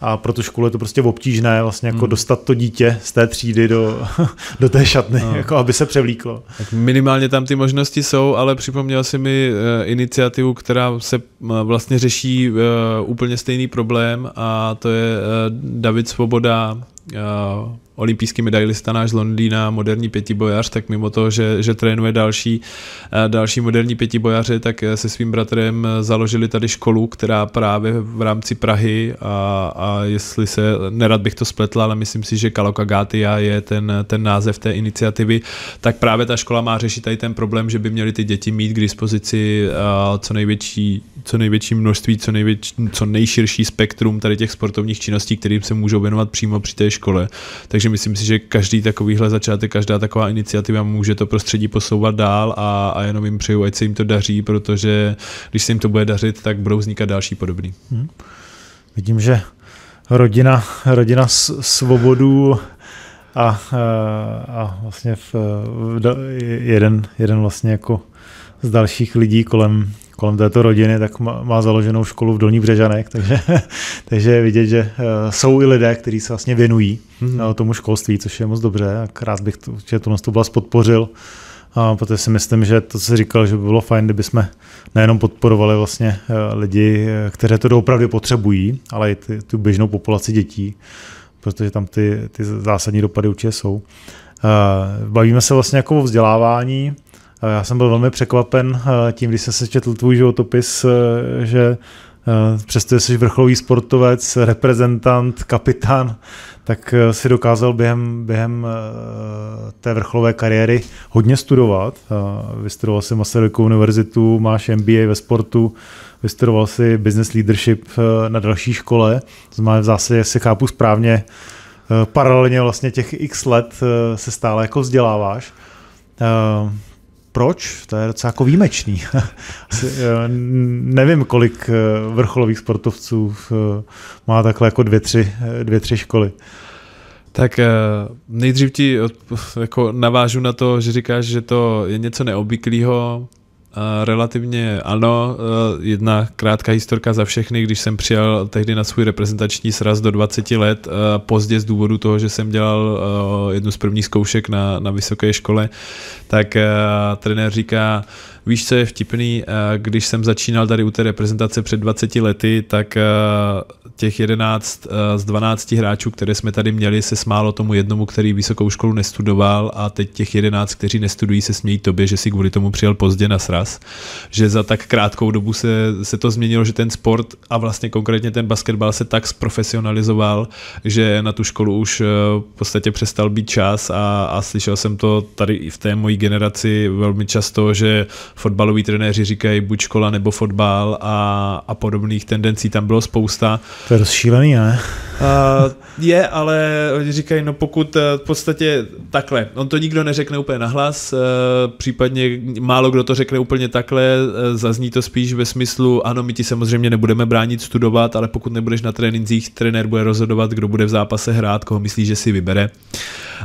a pro tu školu je to prostě obtížné vlastně jako hmm. dostat to dítě z té třídy do, do té šatny, no. jako aby se převlíklo. Tak minimálně tam ty možnosti jsou, ale připomněl si mi eh, iniciativu, která se eh, vlastně řeší eh, úplně stejný problém a to je David Svoboda olympijský medailista náš z Londýna, moderní pětibojař, tak mimo to, že, že trénuje další, eh, další moderní pětibojaře, tak eh, se svým bratrem eh, založili tady školu, která právě v rámci Prahy a, a jestli se, nerad bych to spletl, ale myslím si, že Kalokagatia je ten, ten název té iniciativy, tak právě ta škola má řešit tady ten problém, že by měli ty děti mít k dispozici co největší, co největší množství, co, největší, co nejširší spektrum tady těch sportovních činností, kterým se můžou věnovat přímo při té škole. Takže takže myslím si, že každý takovýhle začátek, každá taková iniciativa může to prostředí posouvat dál a, a jenom jim přeju, ať se jim to daří, protože když se jim to bude dařit, tak budou vznikat další podobný. Hmm. Vidím, že rodina, rodina svobodů a, e, a vlastně v, v, jeden, jeden vlastně jako z dalších lidí kolem, kolem této rodiny, tak má, má založenou školu v Dolní Břežanek, takže, takže je vidět, že eh, jsou i lidé, kteří se vlastně věnují mm-hmm. tomu školství, což je moc dobře a rád bych to, že to, to vás podpořil, a protože si myslím, že to, co jsi říkal, že by bylo fajn, kdyby jsme nejenom podporovali vlastně eh, lidi, kteří to doopravdy potřebují, ale i ty, tu běžnou populaci dětí, protože tam ty, ty zásadní dopady určitě jsou. Bavíme se vlastně jako o vzdělávání, Eh, já jsem byl velmi překvapen eh, tím, když jsem se četl tvůj životopis, eh, že přesto jsi vrcholový sportovec, reprezentant, kapitán, tak si dokázal během, během té vrcholové kariéry hodně studovat. Vystudoval si Masarykovu univerzitu, máš MBA ve sportu, vystudoval si business leadership na další škole, to znamená v zásadě, si chápu správně, paralelně vlastně těch x let se stále jako vzděláváš. Proč? To je docela jako výjimečný. Eh, nevím, kolik eh, vrcholových sportovců eh, má takhle jako dvě, tři, dvě, tři školy. Tak nejdřív ti jako navážu na to, že říkáš, že to je něco neobvyklého. Relativně ano, e, jedna krátká historka za všechny, když jsem přijel tehdy na svůj reprezentační sraz do 20 let, e, pozdě z důvodu toho, že jsem dělal e, jednu z prvních zkoušek na, na vysoké škole, tak trenér říká, víš, co je vtipný, když jsem začínal tady u té reprezentace před 20 lety, tak těch 11 z 12 hráčů, které jsme tady měli, se smálo tomu jednomu, který vysokou školu nestudoval a teď těch 11, kteří nestudují, se smějí tobě, že si kvůli tomu přijel pozdě na sraz čas, že za tak krátkou dobu se, se to změnilo, že ten sport a vlastně konkrétně ten basketbal se tak zprofesionalizoval, že na tu školu už eh, v podstatě přestal být čas a, a slyšel jsem to tady i v té mojí generaci velmi často, že fotbaloví trenéři říkají buď škola nebo fotbal a, a podobných tendencí tam bylo spousta. To je rozšílený, ne? A, eh, je, ale oni říkají, no pokud eh, v podstatě takhle, on to nikdo neřekne úplně nahlas, případně málo kdo to řekne úplně úplně takhle, e, zazní to spíš ve smyslu, ano, my ti samozřejmě nebudeme bránit studovat, ale pokud nebudeš na trénincích, trenér bude rozhodovat, kdo bude v zápase hrát, koho myslí, že si vybere.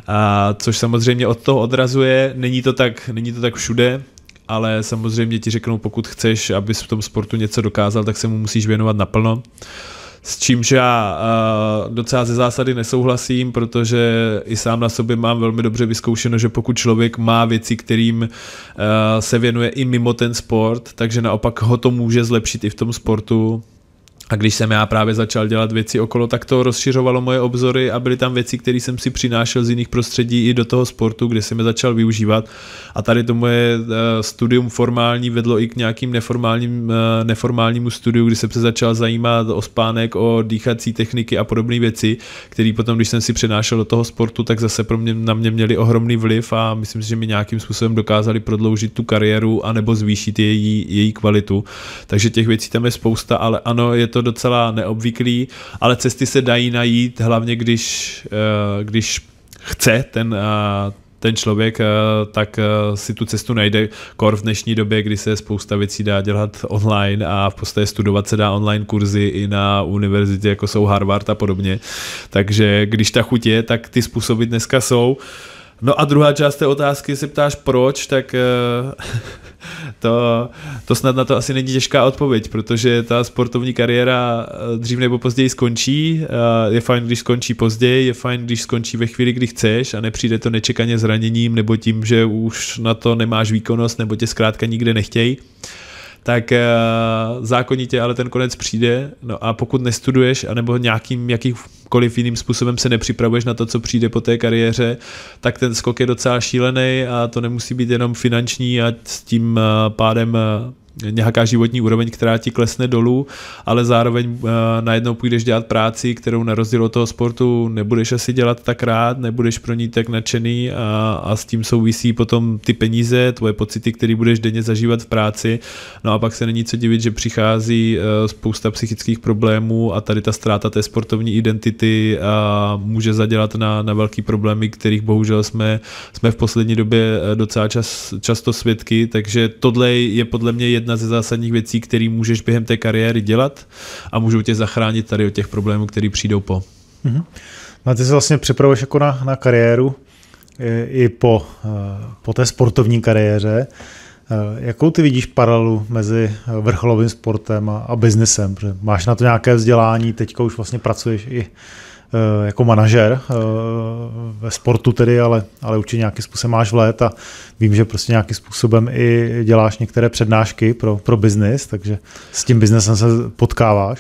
A což samozřejmě od toho odrazuje, není to tak, není to tak všude, ale samozřejmě ti řeknou, pokud chceš, abys v tom sportu něco dokázal, tak se mu musíš věnovat naplno. Uh, s čímž já uh, docela ze zásady nesouhlasím, protože i sám na sobě mám velmi dobře vyzkoušeno, že pokud člověk má věci, kterým uh, se věnuje i mimo ten sport, takže naopak ho to může zlepšit i v tom sportu, a když jsem já právě začal dělat věci okolo, tak to rozšiřovalo moje obzory a byly tam věci, které jsem si přinášel z jiných prostředí i do toho sportu, kde jsem je začal využívat. A tady to moje eh, studium formální vedlo i k nějakým neformálním, eh, neformálnímu studiu, kdy jsem se začal zajímat o spánek, o dýchací techniky a podobné věci, které potom, když jsem si přinášel do toho sportu, tak zase pro mě, na mě měly ohromný vliv a myslím si, že mi nějakým způsobem dokázali prodloužit tu kariéru anebo zvýšit její, její kvalitu. Takže těch věcí tam je spousta, ale ano, je to docela neobvyklý, ale cesty se dají najít, hlavně když, eh, když chce ten, eh, ten člověk, eh, tak si tu cestu najde. Kor v dnešní době, kdy se spousta věcí dá dělat online a v podstatě studovat se dá online kurzy i na univerzitě, jako jsou Harvard a podobně. Takže když ta chuť je, tak ty způsoby dneska jsou. Uh, No a druhá část té otázky, se ptáš proč, tak eh, to, to snad na to asi není těžká odpověď, protože ta sportovní kariéra eh, dřív nebo později skončí. Eh, je fajn, když skončí později, je fajn, když skončí ve chvíli, kdy chceš a nepřijde to nečekaně zraněním nebo tím, že už na to nemáš výkonnost nebo tě zkrátka nikde nechtějí tak eh, zákonitě ale ten konec přijde no a pokud nestuduješ anebo nějakým jakýmkoliv jiným způsobem se nepřipravuješ na to, co přijde po té kariéře, tak ten skok je docela šílený a to nemusí být jenom finanční a s tím eh, pádem eh, nějaká životní úroveň, která ti klesne dolů, ale zároveň uh, najednou půjdeš dělat práci, kterou na rozdíl od toho sportu nebudeš asi dělat tak rád, nebudeš pro ní tak nadšený a, a s tím souvisí potom ty peníze, tvoje pocity, které budeš denně zažívat v práci. No a pak se není co divit, že přichází uh, spousta psychických problémů a tady ta ztráta té sportovní identity uh, může zadělat na, na velký problémy, kterých bohužel jsme, jsme v poslední době eh, docela čas, často svědky, takže tohle je podle mě jedna ze zásadních věcí, které můžeš během té kariéry dělat a můžou tě zachránit tady od těch problémů, které přijdou po. Mm-hmm. a ty se vlastně připravuješ jako na, na kariéru e, i po, e, po té sportovní kariéře. E, jakou ty vidíš paralelu mezi vrcholovým sportem a, a biznesem? Protože máš na to nějaké vzdělání, teďka už vlastně pracuješ i Eh, jako manažer eh, ve sportu tedy, ale, ale určitě nějakým způsobem máš vlet a vím, že prostě nějakým způsobem i děláš některé přednášky pro, pro biznis, takže s tím biznesem se potkáváš.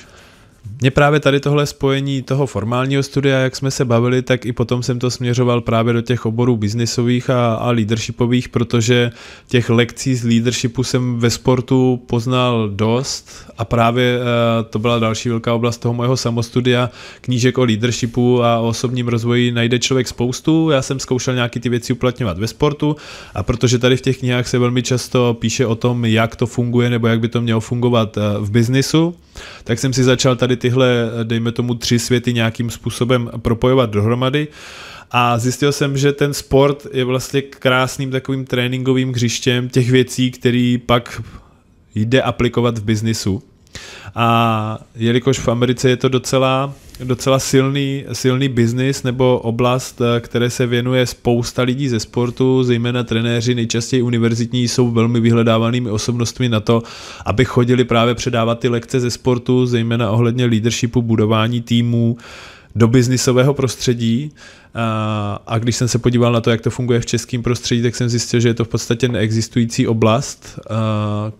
Mě právě tady tohle spojení toho formálního studia, jak jsme se bavili, tak i potom jsem to směřoval právě do těch oborů biznisových a, a leadershipových, protože těch lekcí z leadershipu jsem ve sportu poznal dost a právě eh, to byla další velká oblast toho mojeho samostudia. Knížek o leadershipu a o osobním rozvoji najde člověk spoustu. Já jsem zkoušel nějaký ty věci uplatňovat ve sportu a protože tady v těch knihách se velmi často píše o tom, jak to funguje nebo jak by to mělo fungovat eh, v biznisu, tak jsem si začal tady tyhle, eh, dejme tomu, tři světy nějakým způsobem propojovat dohromady a zjistil jsem, že ten sport je vlastně krásným takovým tréninkovým hřištěm těch věcí, které pak jde aplikovat v biznisu. A jelikož v Americe je to docela, docela silný, silný biznis nebo oblast, eh, které se věnuje spousta lidí ze sportu, zejména trenéři, nejčastěji univerzitní, jsou velmi vyhledávanými osobnostmi na to, aby chodili právě předávat ty lekce ze sportu, zejména ohledně leadershipu, budování týmů, do biznisového prostředí a, a když jsem se podíval na to, jak to funguje v českém prostředí, tak jsem zjistil, že je to v podstatě neexistující oblast, a,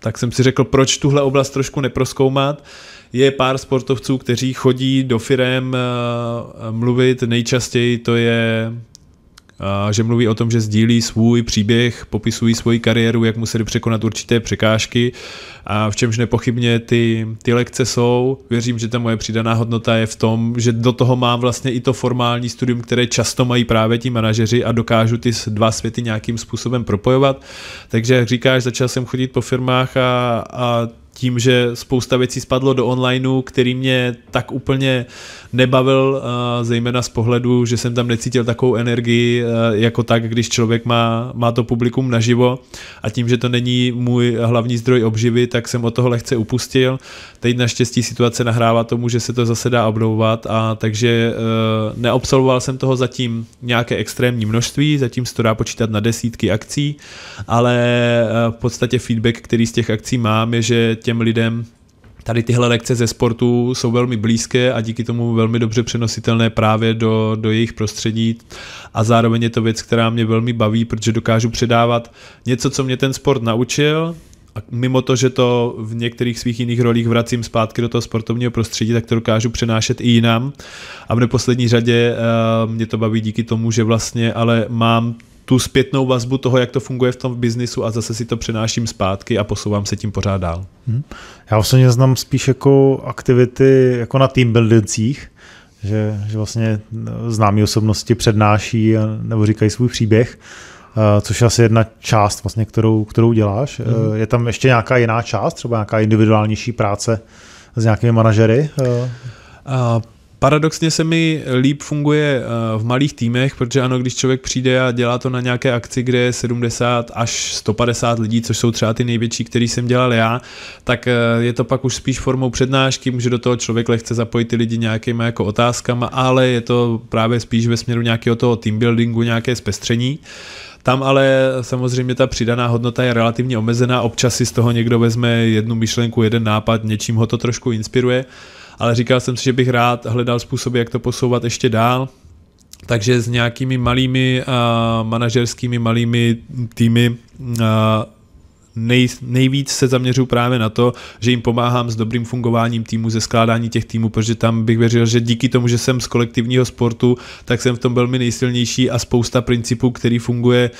tak jsem si řekl, proč tuhle oblast trošku neproskoumat. Je pár sportovců, kteří chodí do firem eh, mluvit, nejčastěji to je že mluví o tom, že sdílí svůj příběh, popisují svoji kariéru, jak museli překonat určité překážky a v čemž nepochybně ty, ty lekce jsou. Věřím, že ta moje přidaná hodnota je v tom, že do toho mám vlastně i to formální studium, které často mají právě ti manažeři a dokážu ty dva světy nějakým způsobem propojovat. Takže jak říkáš, začal jsem chodit po firmách a, a tím, že spousta věcí spadlo do onlineu, který mě tak úplně nebavil, eh, zejména z pohledu, že jsem tam necítil takovou energii, eh, jako tak, když člověk má, má to publikum naživo a tím, že to není můj hlavní zdroj obživy, tak jsem od toho lehce upustil. Teď naštěstí situace nahrává tomu, že se to zase dá obnovovat a takže eh, neobsolvoval jsem toho zatím nějaké extrémní množství, zatím se to dá počítat na desítky akcí, ale v podstatě feedback, který z těch akcí mám, je, že těm lidem tady tyhle lekce ze sportu jsou velmi blízké a díky tomu velmi dobře přenositelné právě do, do jejich prostředí a zároveň je to věc, která mě velmi baví, protože dokážu předávat něco, co mě ten sport naučil, a mimo to, že to v některých svých jiných rolích vracím zpátky do toho sportovního prostředí, tak to dokážu přenášet i jinam. A v neposlední řadě eh, mě to baví díky tomu, že vlastně ale mám tu zpětnou vazbu toho, jak to funguje v tom biznisu a zase si to přenáším zpátky a posouvám se tím pořád dál. Hmm. Já osobně znám spíš jako aktivity jako na team buildingcích, že, že vlastně eh, známí osobnosti přednáší nebo říkají svůj příběh, eh, což je asi jedna část, vlastně, kterou, kterou děláš. Eh, hmm Je tam ještě nějaká jiná část, třeba nějaká individuálnější práce s nějakými manažery? A Paradoxně se mi líp funguje eh, v malých týmech, protože ano, když člověk přijde a dělá to na nějaké akci, kde je 70 až 150 lidí, což jsou třeba ty největší, který jsem dělal já, tak eh, je to pak už spíš formou přednášky, může do toho člověk lehce zapojit ty lidi nějakými jako otázkama, ale je to právě spíš ve směru nějakého toho team buildingu, nějaké zpestření. Tam ale samozřejmě ta přidaná hodnota je relativně omezená, občas si z toho někdo vezme jednu myšlenku, jeden nápad, něčím ho to trošku inspiruje ale říkal jsem si, že bych rád hledal způsoby, jak to posouvat ještě dál, takže s nějakými malými uh, manažerskými malými týmy uh, nej, nejvíc se zaměřu právě na to, že jim pomáhám s dobrým fungováním týmu, ze skládání těch týmů, protože tam bych věřil, že díky tomu, že jsem z kolektivního sportu, tak jsem v tom velmi nejsilnější a spousta principů, který funguje,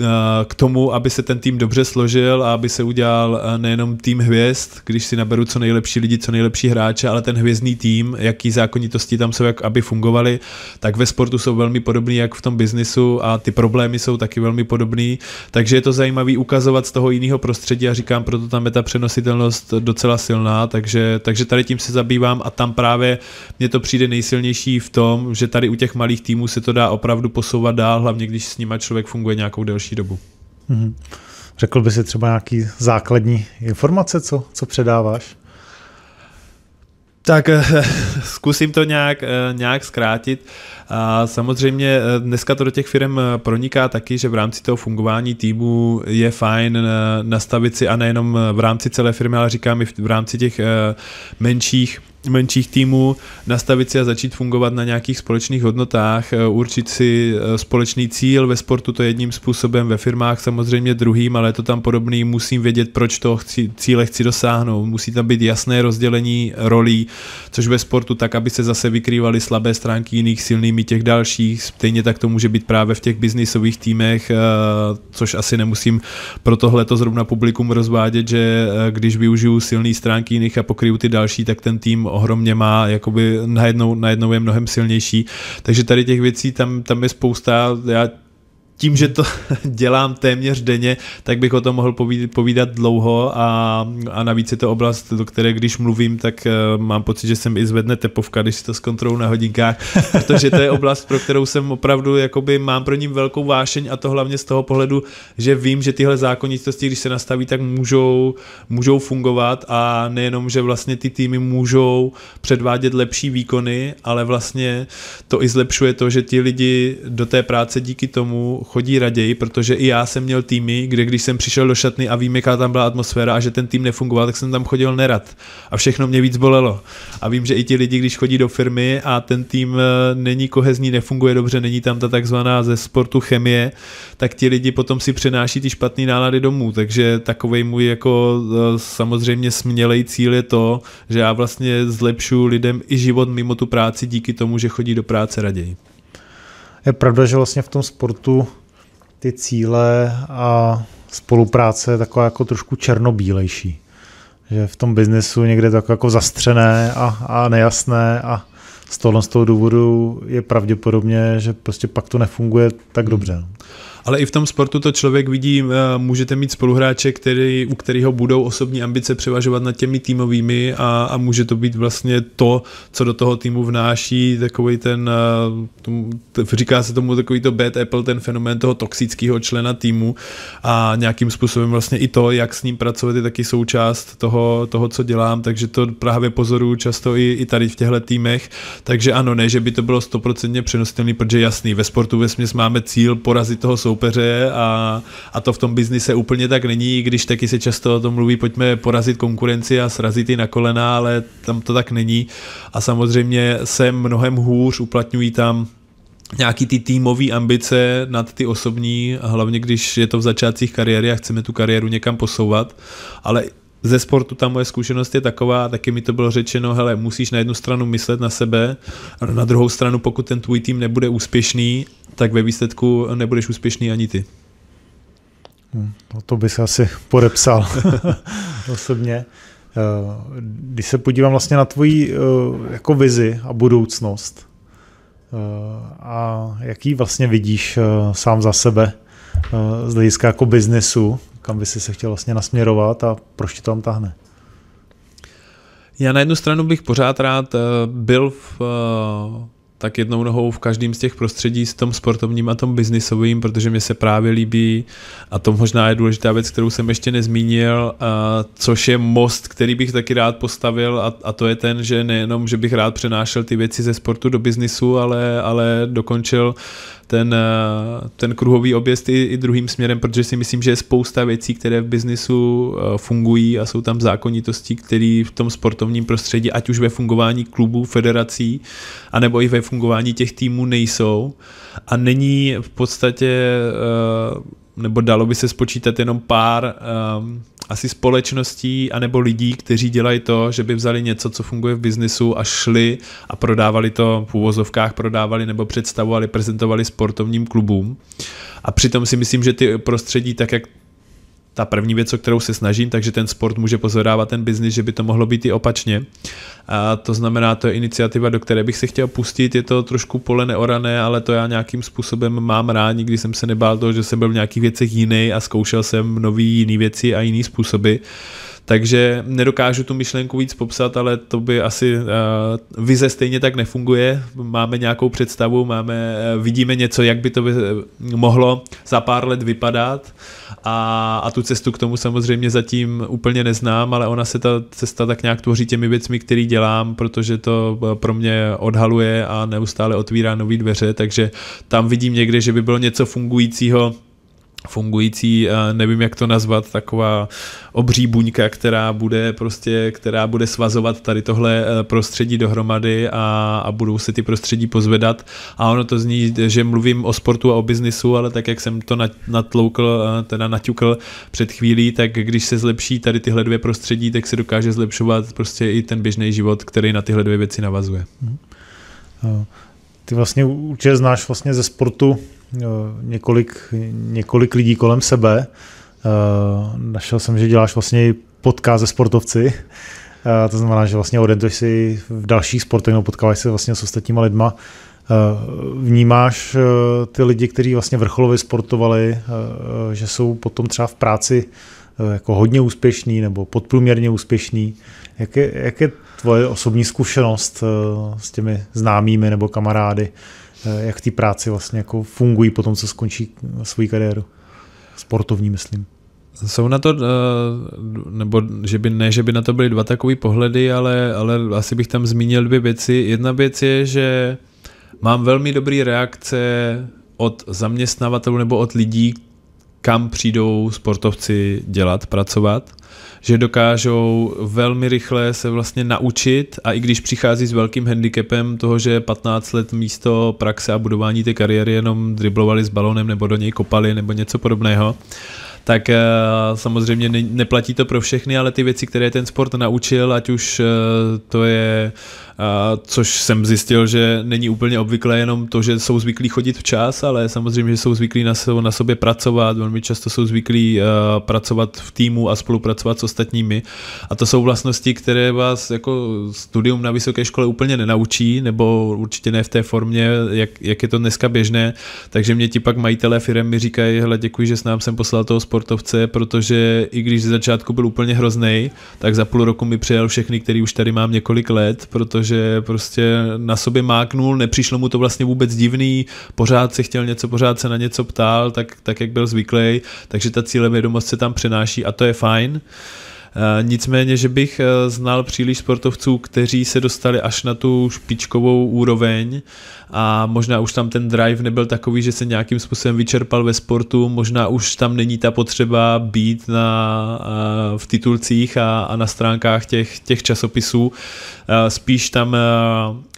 Eh, k tomu, aby se ten tým dobře složil a aby se udělal eh, nejenom tým hvězd, když si naberu co nejlepší lidi, co nejlepší hráče, ale ten hvězdný tým, jaký zákonitosti tam jsou, jak aby fungovaly, tak ve sportu jsou velmi podobný, jak v tom biznisu a ty problémy jsou taky velmi podobný, takže je to zajímavý ukazovat z toho jiného prostředí a říkám, proto tam je ta přenositelnost docela silná, takže, takže tady tím se zabývám a tam právě mě to přijde nejsilnější v tom, že tady u těch malých týmů se to dá opravdu posouvat dál, hlavně když s nima člověk funguje nějakou delší delší dobu. Mm-hmm. Řekl by si třeba nějaký základní informace, co, co předáváš? Tak eh, zkusím to nějak, eh, nějak zkrátit. A samozřejmě eh, dneska to do těch firm proniká taky, že v rámci toho fungování týmu je fajn nastavit si a nejenom v rámci celé firmy, ale říkám i v rámci těch menších menších týmů, nastavit si a začít fungovat na nějakých společných hodnotách, eh, určit si eh, společný cíl, ve sportu to jedním způsobem, ve firmách samozřejmě druhým, ale je to tam podobný, musím vědět, proč to chci, cíle chci dosáhnout, musí tam být jasné rozdělení rolí, což ve sportu tak, aby se zase vykrývaly slabé stránky jiných silnými těch dalších, stejně tak to může být právě v těch biznisových týmech, eh, což asi nemusím pro tohle to zrovna publikum rozvádět, že když využiju silné stránky jiných a pokryju ty další, tak ten tým ohromně má, jakoby najednou, najednou je mnohem silnější. Takže tady těch věcí tam, tam je spousta, já tím, že to dělám téměř denně, tak bych o tom mohl povídat, povídat dlouho a, a navíc je to oblast, do které když mluvím, tak uh, mám pocit, že jsem i zvedne tepovka, když si to zkontroluji na hodinkách, protože to je oblast, pro kterou jsem opravdu, jakoby mám pro ním velkou vášeň a to hlavně z toho pohledu, že vím, že tyhle zákonitosti, když se nastaví, tak můžou, můžou fungovat a nejenom, že vlastně ty týmy můžou předvádět lepší výkony, ale vlastně to i zlepšuje to, že ti lidi do té práce díky tomu chodí raději, protože i já jsem měl týmy, kde když jsem přišel do šatny a vím, jaká tam byla atmosféra a že ten tým nefungoval, tak jsem tam chodil nerad a všechno mě víc bolelo. A vím, že i ti lidi, když chodí do firmy a ten tým eh, není kohezní, nefunguje dobře, není tam ta takzvaná ze sportu chemie, tak ti lidi potom si přenáší ty špatné nálady domů. Takže takovej můj jako eh, samozřejmě smělej cíl je to, že já vlastně zlepšu lidem i život mimo tu práci díky tomu, že chodí do práce raději. Je pravda, že vlastně v tom sportu ty cíle a spolupráce je taková jako trošku černobílejší. Že v tom biznesu někde tak jako zastřené a, a nejasné a z z toho důvodu je pravděpodobně, že prostě pak to nefunguje tak hmm. dobře ale i v tom sportu to člověk vidí, eh, můžete mít spoluhráče, který, u kterého budou osobní ambice převažovat nad těmi týmovými a, a může to být vlastně to, co do toho týmu vnáší takový ten, eh, říká se tomu takový to bad apple, ten fenomén toho toxického člena týmu a nějakým způsobem vlastně i to, jak s ním pracovat, je taky součást toho, toho co dělám, takže to právě pozoruju často i, i tady v těchto týmech, takže ano, ne, že by to bylo stoprocentně přenositelné, protože jasný, ve sportu ve máme cíl porazit toho sou soupeře a, a to v tom biznise úplně tak není, když taky se často o tom mluví, pojďme porazit konkurenci a srazit ji na kolena, ale tam to tak není a samozřejmě se mnohem hůř uplatňují tam nějaký ty týmové ambice nad ty osobní, hlavně když je to v začátcích kariéry a chceme tu kariéru někam posouvat, ale ze sportu ta moje zkušenost je taková, taky mi to bylo řečeno, hele, musíš na jednu stranu myslet na sebe, a na druhou stranu, pokud ten tvůj tým nebude úspěšný, tak ve výsledku nebudeš úspěšný ani ty. Hmm, no to se asi podepsal osobně. Eh, když se podívám vlastně na tvoji eh, jako vizi a budoucnost eh, a jaký vlastně vidíš sám za sebe z hlediska jako biznesu, kam by si se chtěl vlastně nasměrovat a proč ti to tam tahne? Já na jednu stranu bych pořád rád eh, byl v, eh, tak jednou nohou v každém z těch prostředí s tom sportovním a tom biznisovým, protože mě se právě líbí a to možná je důležitá věc, kterou jsem ještě nezmínil, a eh, což je most, který bych taky rád postavil a, a to je ten, že nejenom, že bych rád přenášel ty věci ze sportu do biznisu, ale, ale dokončil ten, eh, ten kruhový objezd i, i druhým směrem, protože si myslím, že je spousta věcí, které v biznisu eh, fungují a jsou tam zákonitosti, které v tom sportovním prostředí, ať už ve fungování klubů, federací, anebo i ve fungování těch týmů nejsou. A není v podstatě, eh, nebo dalo by se spočítat jenom pár asi společností anebo lidí, kteří dělají to, že by vzali něco, co funguje v biznisu a šli a prodávali to v úvozovkách, prodávali nebo představovali, prezentovali sportovním klubům. A přitom si myslím, že ty prostředí, tak jak ta první věc, o kterou se snažím, takže ten sport může pozorávat ten biznis, že by to mohlo být i opačně. A to znamená, to je iniciativa, do které bych se chtěl pustit, je to trošku pole neorané, ale to já nějakým způsobem mám rád, nikdy jsem se nebál toho, že jsem byl v nějakých věcech jiný a zkoušel jsem nový jiný věci a jiný způsoby. Takže nedokážu tu myšlenku víc popsat, ale to by asi uh, vize stejně tak nefunguje. Máme nějakou představu, máme, eh, vidíme něco, jak by to by eh, mohlo za pár let vypadat a, a tu cestu k tomu samozřejmě zatím úplně neznám, ale ona se ta cesta tak nějak tvoří těmi věcmi, které dělám, protože to pro mě odhaluje a neustále otvírá nové dveře, takže tam vidím někde, že by bylo něco fungujícího fungující, nevím jak to nazvat, taková obří buňka, která bude prostě, která bude svazovat tady tohle eh, prostředí dohromady a, a budou se ty prostředí pozvedat a ono to zní, že mluvím o sportu a o biznisu, ale tak jak jsem to natloukl, eh, teda naťukl před chvílí, tak když se zlepší tady tyhle dvě prostředí, tak se dokáže zlepšovat prostě i ten běžný život, který na tyhle dvě věci navazuje. Mhm. Ty vlastně určitě znáš vlastně ze sportu několik, několik lidí kolem sebe. Eh, našel jsem, že děláš vlastně podcast ze sportovci. Eh, to znamená, že vlastně orientuješ si v dalších sportech, nebo potkáváš se vlastně s ostatníma lidma. Eh, vnímáš ty lidi, kteří vlastně vrcholově sportovali, že jsou potom třeba v práci jako hodně úspěšný nebo podprůměrně úspěšný. Jak je, jak je tvoje osobní zkušenost s těmi známými nebo kamarády? Eh, jak ty práci vlastně jako fungují po tom, co skončí svoji kariéru. Sportovní, myslím. Jsou na to, eh, nebo že by, ne, že by na to byly dva takové pohledy, ale, ale asi bych tam zmínil dvě věci. Jedna věc je, že mám velmi dobré reakce od zaměstnavatelů nebo od lidí, kam přijdou sportovci dělat, pracovat že dokážou velmi rychle se vlastně naučit a i když přichází s velkým handicapem toho, že 15 let místo praxe a budování té kariéry jenom driblovali s balonem nebo do něj kopali nebo něco podobného, tak eh, samozřejmě neplatí to pro všechny, ale ty věci, které ten sport naučil, ať už eh, to je což jsem zjistil, že není úplně obvyklé jenom to, že jsou zvyklí chodit včas, ale samozřejmě, že jsou zvyklí na, na sobě pracovat, velmi často jsou zvyklí pracovat v týmu a spolupracovat s ostatními a to jsou vlastnosti, které vás jako studium na vysoké škole úplně nenaučí, nebo určitě ne v té formě, jak, jak je to dneska běžné, takže mě ti pak majitelé firmy mi říkají, hele děkuji, že s nám jsem poslal toho sportovce, protože i když ze začátku byl úplně hrozný, tak za půl roku mi přijel všechny, který už tady mám několik let, protože protože prostě na sobě máknul, nepřišlo mu to vlastně vůbec divný, pořád se chtěl něco, pořád se na něco ptal, tak, tak jak byl zvyklý, takže ta cílevědomost se tam přenáší a to je fajn. Eh, nicméně, že bych eh, znal příliš sportovců, kteří se dostali až na tu špičkovou úroveň a možná už tam ten drive nebyl takový, že se nějakým způsobem vyčerpal ve sportu, možná už tam není ta potřeba být na, v titulcích a, a na stránkách těch, těch časopisů. Spíš tam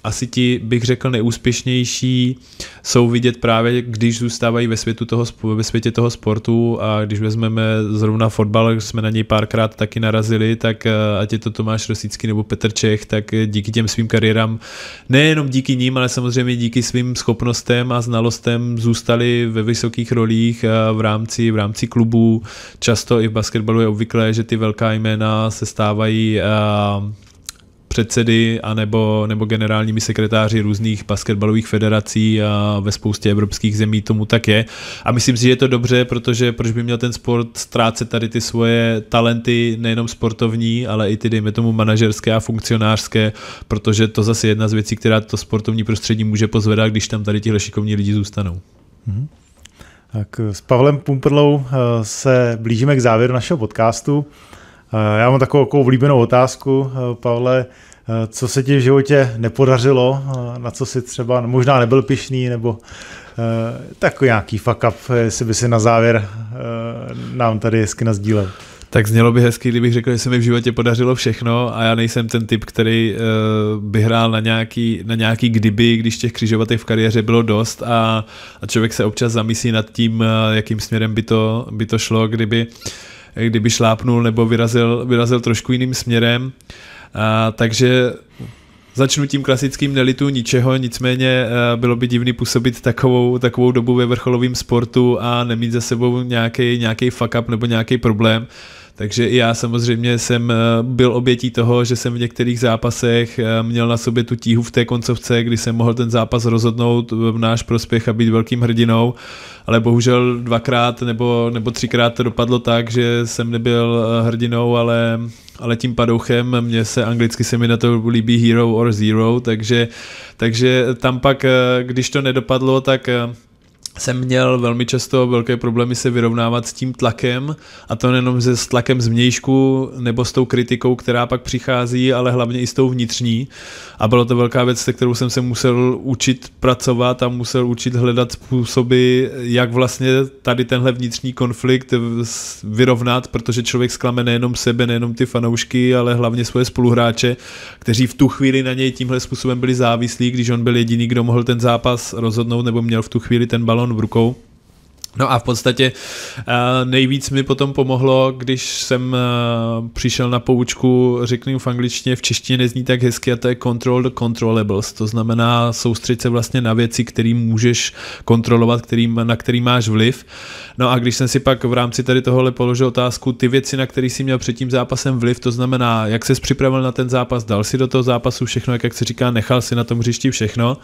asi ti, bych řekl, neúspěšnější jsou vidět právě, když zůstávají ve, světu toho, ve světě toho sportu a když vezmeme zrovna fotbal, když jsme na něj párkrát taky narazili, tak ať je to Tomáš Rosický nebo Petr Čech, tak díky těm svým kariérám, nejenom díky ním, ale samozřejmě díky svým schopnostem a znalostem zůstali ve vysokých rolích v rámci, v rámci klubů. Často i v basketbalu je obvyklé, že ty velká jména se stávají předsedy anebo, nebo generálními sekretáři různých basketbalových federací a ve spoustě evropských zemí tomu tak je. A myslím si, že je to dobře, protože proč by měl ten sport ztrácet tady ty svoje talenty, nejenom sportovní, ale i ty, dejme tomu, manažerské a funkcionářské, protože to zase je jedna z věcí, která to sportovní prostředí může pozvedat, když tam tady tihle šikovní lidi zůstanou. Mm-hmm. Tak s Pavlem Pumprlou eh, se blížíme k závěru našeho podcastu. Eh, já mám takovou, takovou oblíbenou otázku, eh, Pavle. Eh, co se ti v životě nepodařilo, na co si třeba možná nebyl pišný, nebo takový nějaký fuck up, jestli by si na závěr nám tady hezky nazdílel? Tak znělo by hezky, kdybych řekl, že se mi v životě podařilo všechno a já nejsem ten typ, který uh, by hrál na nějaký, na nějaký kdyby, když těch křižovatek v kariéře bylo dost a, a člověk se občas zamyslí nad tím, jakým směrem by to, by to šlo, kdyby uh, kdyby šlápnul nebo vyrazil, vyrazil trošku jiným směrem. A, takže začnu tím klasickým nelitu ničeho, nicméně e, bylo by divný působit takovou, takovou dobu ve vrcholovém sportu a nemít za sebou nějaký, nějaký fuck up nebo nějaký problém. Takže i já samozřejmě jsem eh, byl obětí toho, že jsem v některých zápasech eh, měl na sobě tu tíhu v té koncovce, kdy jsem mohl ten zápas rozhodnout eh, v náš prospěch a být velkým hrdinou, ale bohužel dvakrát nebo, nebo třikrát to dopadlo tak, že jsem nebyl hrdinou, ale, ale tím padouchem, mně se anglicky se mi na to líbí hero or zero, takže, takže tam pak, když to nedopadlo, tak jsem měl velmi často velké problémy se vyrovnávat s tím tlakem a to nejenom se s tlakem mějšku nebo s tou kritikou, která pak přichází, ale hlavně i s tou vnitřní a bylo to velká věc, se kterou jsem se musel učit pracovat a musel učit hledat způsoby, jak vlastně tady tenhle vnitřní konflikt vyrovnat, protože člověk zklame nejenom sebe, nejenom ty fanoušky, ale hlavně svoje spoluhráče, kteří v tu chvíli na něj tímhle způsobem byli závislí, když on byl jediný, kdo mohl ten zápas rozhodnout nebo měl v tu chvíli ten balon down v rukou. No a v podstatě eh, nejvíc mi potom pomohlo, když jsem eh, přišel na poučku, řeknu v angličtině, v češtině nezní tak hezky, a to je control the controllables, to znamená soustředit se vlastně na věci, které můžeš kontrolovat, který, na který máš vliv. No a když jsem si pak v rámci tady tohohle položil otázku, ty věci, na které jsi měl před tím zápasem vliv, to znamená, jak se připravil na ten zápas, dal si do toho zápasu všechno, jak, jak se říká, nechal si na tom hřišti všechno.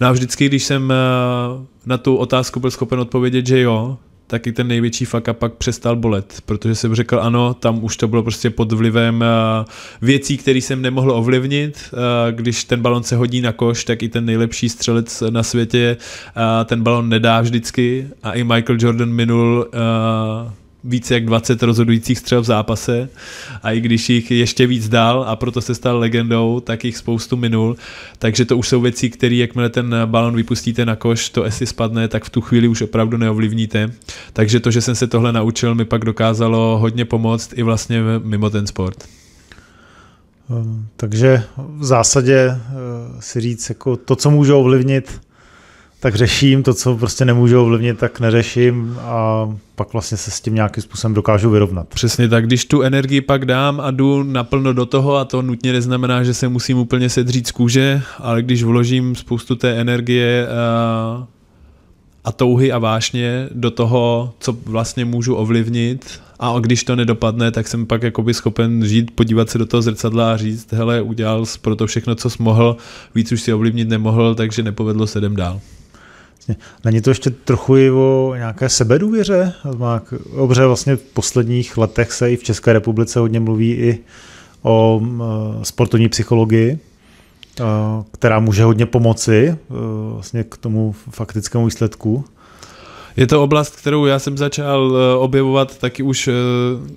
No a vždycky, když jsem eh, na tu otázku byl schopen odpovědět, že jo, tak i ten největší fuck pak přestal bolet, protože jsem řekl ano, tam už to bylo prostě pod vlivem eh, věcí, které jsem nemohl ovlivnit. Eh, když ten balon se hodí na koš, tak i ten nejlepší střelec na světě eh, ten balon nedá vždycky a i Michael Jordan minul více jak 20 rozhodujících střel v zápase a i když jich ještě víc dal a proto se stal legendou, tak jich spoustu minul, takže to už jsou věci, které jakmile ten balon vypustíte na koš, to asi spadne, tak v tu chvíli už opravdu neovlivníte. Takže to, že jsem se tohle naučil, mi pak dokázalo hodně pomoct i vlastně mimo ten sport. Ehm, takže v zásadě eh, si říct, jako to, co můžu ovlivnit, tak řeším, to, co prostě nemůžu ovlivnit, tak neřeším a pak vlastně se s tím nějakým způsobem dokážu vyrovnat. Přesně tak, když tu energii pak dám a jdu naplno do toho a to nutně neznamená, že se musím úplně sedřít z kůže, ale když vložím spoustu té energie a, eh, a touhy a vášně do toho, co vlastně můžu ovlivnit a když to nedopadne, tak jsem pak jakoby schopen žít, podívat se do toho zrcadla a říct, hele, udělal jsi pro to všechno, co jsi mohl, víc už si ovlivnit nemohl, takže nepovedlo se jdem dál. Vlastně. Není to ještě trochu i o nějaké sebedůvěře? Dobře, vlastně v posledních letech se i v České republice hodně mluví i o eh, sportovní psychologii, eh, která může hodně pomoci eh, vlastně k tomu faktickému výsledku. Je to oblast, kterou já jsem začal eh, objevovat taky už eh,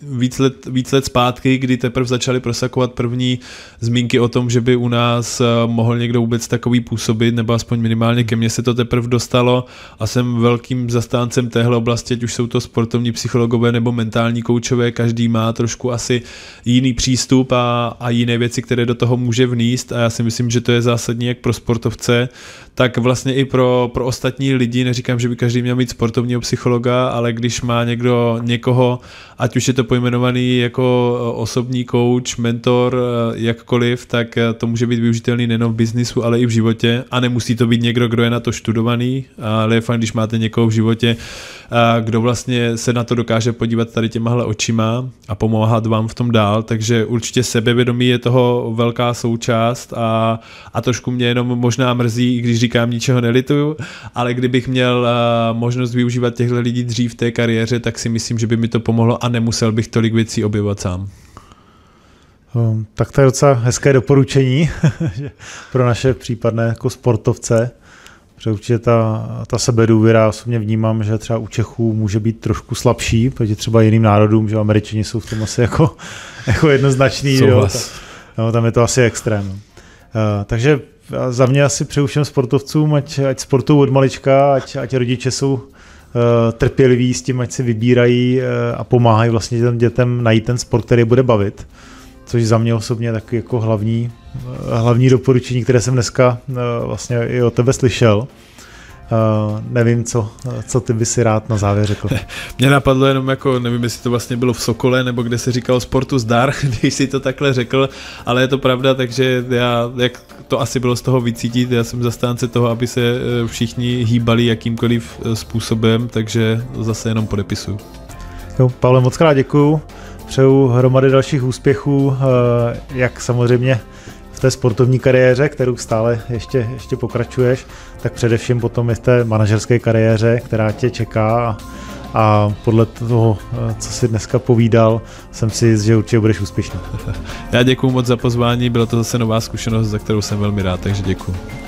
víc let, víc let zpátky, kdy teprve začaly prosakovat první zmínky o tom, že by u nás eh, mohl někdo vůbec takový působit, nebo aspoň minimálně ke mně se to teprve dostalo a jsem velkým zastáncem téhle oblasti, ať už jsou to sportovní psychologové nebo mentální koučové, každý má trošku asi jiný přístup a, a jiné věci, které do toho může vníst a já si myslím, že to je zásadní jak pro sportovce, tak vlastně i pro, pro ostatní lidi, neříkám, že by každý měl mít sportovního psychologa, ale když má někdo někoho, ať už je to pojmenovaný jako e, osobní coach, mentor, e, jakkoliv, tak e, to může být využitelný nejen v biznisu, ale i v životě a nemusí to být někdo, kdo je na to študovaný, ale je fajn, když máte někoho v životě, kdo vlastně se na to dokáže podívat tady těmahle očima a pomáhat vám v tom dál, takže určitě sebevědomí je toho velká součást a, a trošku mě jenom možná mrzí, i když říkám, ničeho nelituju, ale kdybych měl eh, možnost využívat těchto lidí dřív v té kariéře, tak si myslím, že by mi to pomohlo a nemusel bych tolik věcí objevovat sám. Um, tak to je docela hezké doporučení pro naše případné jako sportovce. Protože určitě ta, ta sebedůvěra, osobně vnímám, že třeba u Čechů může být trošku slabší, protože třeba jiným národům, že američani jsou v tom asi jako, jako jednoznačný. Souhlas. Jo, ta, no, tam je to asi extrém. Uh, takže za mě asi přeju všem sportovcům, ať, ať sportují od malička, ať, ať rodiče jsou uh, trpěliví s tím, ať si vybírají uh, a pomáhají vlastně těm dětem najít ten sport, který bude bavit. Což za mě osobně tak jako hlavní, eh, hlavní doporučení, které jsem dneska uh, vlastně i o tebe slyšel. Uh, nevím, co, co ty by si rád na závěr řekl. Mě napadlo jenom jako, nevím, jestli to vlastně bylo v Sokole, nebo kde se říkal sportu zdar, když si to takhle řekl, ale je to pravda, takže já, jak to asi bylo z toho vycítit, já jsem zastánce toho, aby se eh, všichni hýbali jakýmkoliv eh, způsobem, takže zase jenom podepisuju. Jo, Pavle, moc krát děkuju. Přeju hromady dalších úspěchů, jak samozřejmě v té sportovní kariéře, kterou stále ještě, ještě pokračuješ, tak především potom i v té manažerské kariéře, která tě čeká a, a podle toho, eh, co si dneska povídal, jsem si jist, že určitě budeš úspěšný. Já děkuji moc za pozvání, byla to zase nová zkušenost, za kterou jsem velmi rád, takže děkuji.